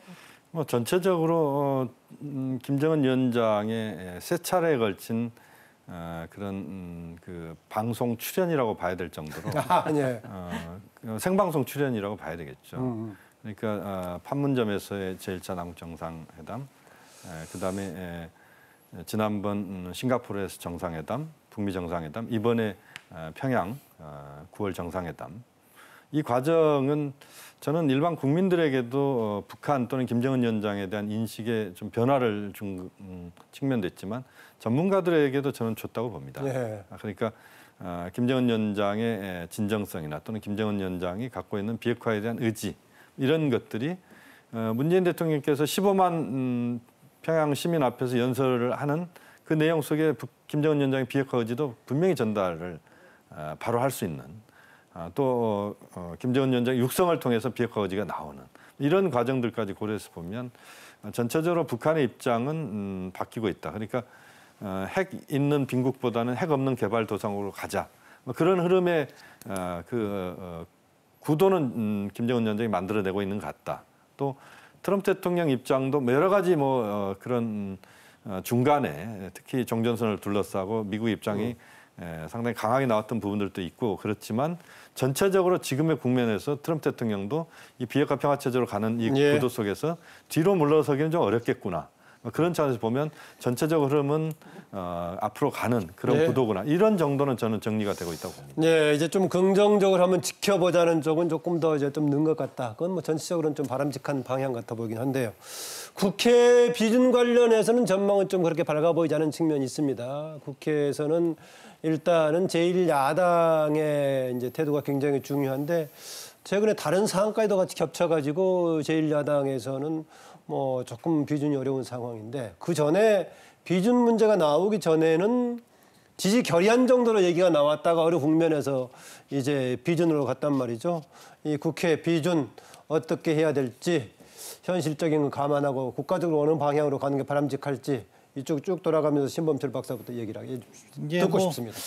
뭐 전체적으로 어, 음, 김정은 위원장의 예, 세 차례에 걸친 어, 그런 음, 그 방송 출연이라고 봐야 될 정도로 예. 어, 그 생방송 출연이라고 봐야 되겠죠. 음. 음. 그러니까 어, 판문점에서의 제1차 남북 정상회담, 에, 그다음에 에, 지난번 음, 싱가포르에서 정상회담, 북미 정상회담, 이번에 에, 평양 어, 9월 정상회담. 이 과정은 저는 일반 국민들에게도 어, 북한 또는 김정은 위원장에 대한 인식에 좀 변화를 준 음, 측면도 있지만 전문가들에게도 저는 줬다고 봅니다. 예. 아, 그러니까 아, 김정은 위원장의 진정성이나 또는 김정은 위원장이 갖고 있는 비핵화에 대한 의지 이런 것들이 어, 문재인 대통령께서 15만 음, 평양 시민 앞에서 연설을 하는 그 내용 속에 김정은 위원장의 비핵화 의지도 분명히 전달을 아, 바로 할 수 있는 또 어, 어, 김정은 위원장 육성을 통해서 비핵화 의지가 나오는 이런 과정들까지 고려해서 보면 전체적으로 북한의 입장은 음, 바뀌고 있다. 그러니까 어, 핵 있는 빈국보다는 핵 없는 개발 도상으로 가자. 뭐 그런 흐름의 어, 그 어, 구도는 음, 김정은 위원장이 만들어내고 있는 것 같다. 또 트럼프 대통령 입장도 뭐 여러 가지 뭐 그런 중간에 특히 종전선을 둘러싸고 미국 입장이 음. 상당히 강하게 나왔던 부분들도 있고 그렇지만 전체적으로 지금의 국면에서 트럼프 대통령도 이 비핵화 평화 체제로 가는 이 예. 구도 속에서 뒤로 물러서기는 좀 어렵겠구나. 어, 그런 차원에서 보면 전체적 흐름은 어, 앞으로 가는 그런 네. 구도구나. 이런 정도는 저는 정리가 되고 있다고 봅니다. 네, 이제 좀 긍정적으로 한번 지켜보자는 쪽은 조금 더 이제 좀는것 같다. 그건 뭐 전체적으로는 좀 바람직한 방향 같아 보이긴 한데요. 국회 비준 관련해서는 전망은 좀 그렇게 밝아 보이지 않은 측면이 있습니다. 국회에서는 일단은 제1야당의 이제 태도가 굉장히 중요한데 최근에 다른 사안까지도 같이 겹쳐가지고 제1야당에서는 뭐 조금 비준이 어려운 상황인데 그 전에 비준 문제가 나오기 전에는 지지 결의안 정도로 얘기가 나왔다가 어느 국면에서 이제 비준으로 갔단 말이죠. 이 국회 비준 어떻게 해야 될지 현실적인 걸 감안하고 국가적으로 어느 방향으로 가는 게 바람직할지 이쪽 쭉 돌아가면서 신범철 박사부터 얘기를 하게 예, 듣고 뭐 싶습니다.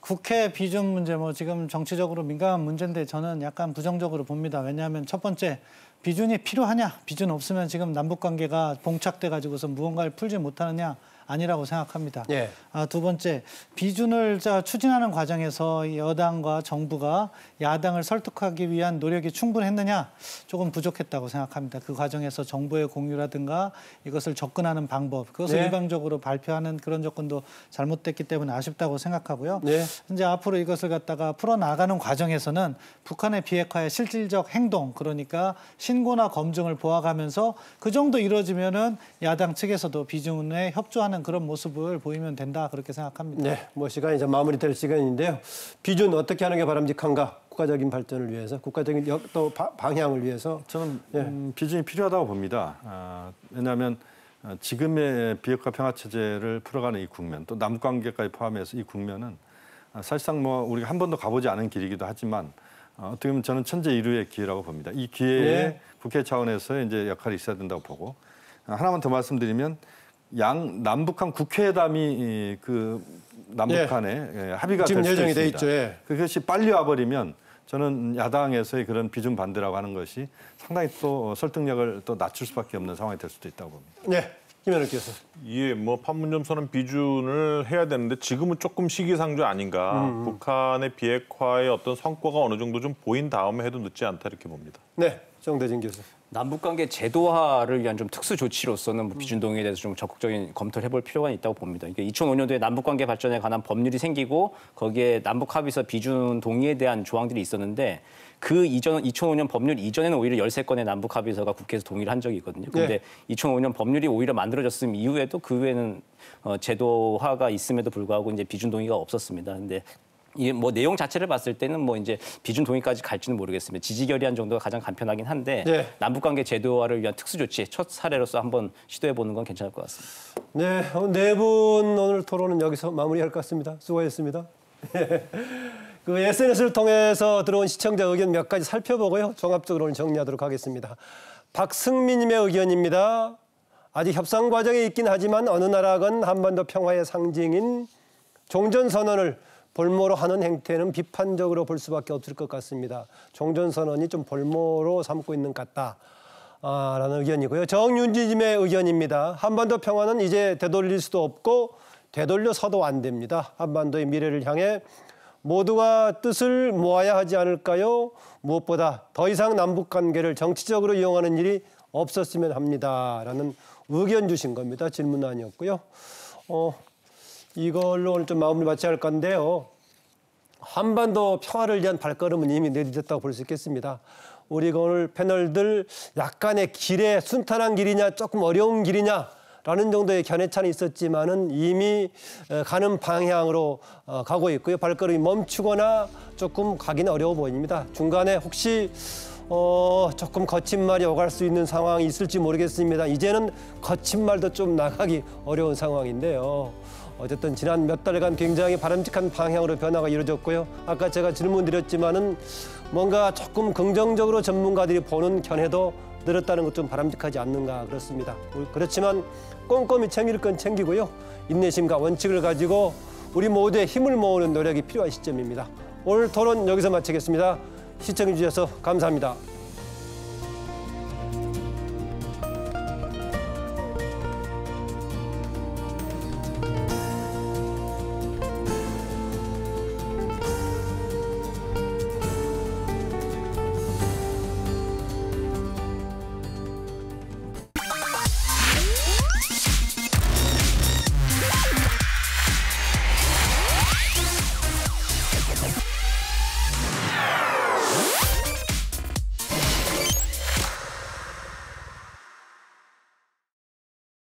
국회 비준 문제 뭐 지금 정치적으로 민감한 문제인데 저는 약간 부정적으로 봅니다. 왜냐하면 첫 번째 비준이 필요하냐, 비준 없으면 지금 남북 관계가 봉착돼 가지고서 무언가를 풀지 못하느냐 아니라고 생각합니다. 예. 아, 두 번째, 비준을 자, 추진하는 과정에서 여당과 정부가 야당을 설득하기 위한 노력이 충분했느냐? 조금 부족했다고 생각합니다. 그 과정에서 정부의 공유라든가 이것을 접근하는 방법, 그것을 예. 일방적으로 발표하는 그런 조건도 잘못됐기 때문에 아쉽다고 생각하고요. 예. 이제 앞으로 이것을 갖다가 풀어나가는 과정에서는 북한의 비핵화의 실질적 행동, 그러니까 신고나 검증을 보아가면서 그 정도 이루어지면은 야당 측에서도 비준에 협조하는 하는 그런 모습을 보이면 된다 그렇게 생각합니다. 네, 뭐 시간이 이제 마무리될 시간인데요. 비준 어떻게 하는 게 바람직한가? 국가적인 발전을 위해서, 국가적인 역, 또 방향을 위해서. 저는 음, 예. 비준이 필요하다고 봅니다. 아, 왜냐하면 어, 지금의 비핵화 평화 체제를 풀어가는 이 국면, 또남 관계까지 포함해서 이 국면은 아, 사실상 뭐 우리가 한 번도 가보지 않은 길이기도 하지만 어, 어떻게 보면 저는 천재 이루의 기회라고 봅니다. 이 기회에 네. 국회 차원에서 이제 역할이 있어야 된다고 보고 아, 하나만 더 말씀드리면 양 남북한 국회담이 그 남북한에 예. 예. 합의가 지금 될 예정이 돼 있죠. 예. 그것이 빨리 와버리면 저는 야당에서의 그런 비준 반대라고 하는 것이 상당히 또 설득력을 또 낮출 수밖에 없는 상황이 될 수도 있다고 봅니다. 네. 김현우 교수. 예, 뭐 판문점 선언 비준을 해야 되는데 지금은 조금 시기상조 아닌가. 음. 북한의 비핵화의 어떤 성과가 어느 정도 좀 보인 다음에 해도 늦지 않다 이렇게 봅니다. 네, 정대진 교수. 남북관계 제도화를 위한 좀 특수 조치로서는 뭐 비준동의에 대해서 좀 적극적인 검토를 해볼 필요가 있다고 봅니다. 그러니까 2005년도에 남북관계 발전에 관한 법률이 생기고 거기에 남북합의서 비준동의에 대한 조항들이 있었는데 그 이전 2005년 법률 이전에는 오히려 13건의 남북 합의서가 국회에서 동의를 한 적이 있거든요. 그런데 네. 2005년 법률이 오히려 만들어졌음 이후에도 그외에는 어, 제도화가 있음에도 불구하고 이제 비준 동의가 없었습니다. 근데 이뭐 내용 자체를 봤을 때는 뭐 이제 비준 동의까지 갈지는 모르겠습니다. 지지 결의안 정도가 가장 간편하긴 한데 네. 남북관계 제도화를 위한 특수조치 첫 사례로서 한번 시도해 보는 건 괜찮을 것 같습니다. 네, 어, 네분 오늘 토론은 여기서 마무리할 것 같습니다. 수고하셨습니다. 그 SNS를 통해서 들어온 시청자 의견 몇 가지 살펴보고요. 종합적으로는 정리하도록 하겠습니다. 박승민님의 의견입니다. 아직 협상 과정에 있긴 하지만 어느 나라건 한반도 평화의 상징인 종전선언을 볼모로 하는 행태는 비판적으로 볼 수밖에 없을 것 같습니다. 종전선언이 좀 볼모로 삼고 있는 것 같다. 아, 라는 의견이고요. 정윤지님의 의견입니다. 한반도 평화는 이제 되돌릴 수도 없고 되돌려서도 안 됩니다. 한반도의 미래를 향해 모두가 뜻을 모아야 하지 않을까요? 무엇보다 더 이상 남북 관계를 정치적으로 이용하는 일이 없었으면 합니다. 라는 의견 주신 겁니다. 질문 아니었고요. 어, 이걸로 오늘 좀 마무리 마쳐야 할 건데요. 한반도 평화를 위한 발걸음은 이미 내딛었다고 볼 수 있겠습니다. 우리 오늘 패널들 약간의 길에 순탄한 길이냐 조금 어려운 길이냐 라는 정도의 견해차는 있었지만은 이미 어, 가는 방향으로 어, 가고 있고요. 발걸음이 멈추거나 조금 가기는 어려워 보입니다. 중간에 혹시 어, 조금 거친 말이 오갈 수 있는 상황이 있을지 모르겠습니다. 이제는 거친 말도 좀 나가기 어려운 상황인데요. 어쨌든 지난 몇 달간 굉장히 바람직한 방향으로 변화가 이루어졌고요. 아까 제가 질문드렸지만은 뭔가 조금 긍정적으로 전문가들이 보는 견해도 늘었다는 것 좀 바람직하지 않는가 그렇습니다. 그, 그렇지만 꼼꼼히 챙길 건 챙기고요. 인내심과 원칙을 가지고 우리 모두의 힘을 모으는 노력이 필요한 시점입니다. 오늘 토론 여기서 마치겠습니다. 시청해 주셔서 감사합니다.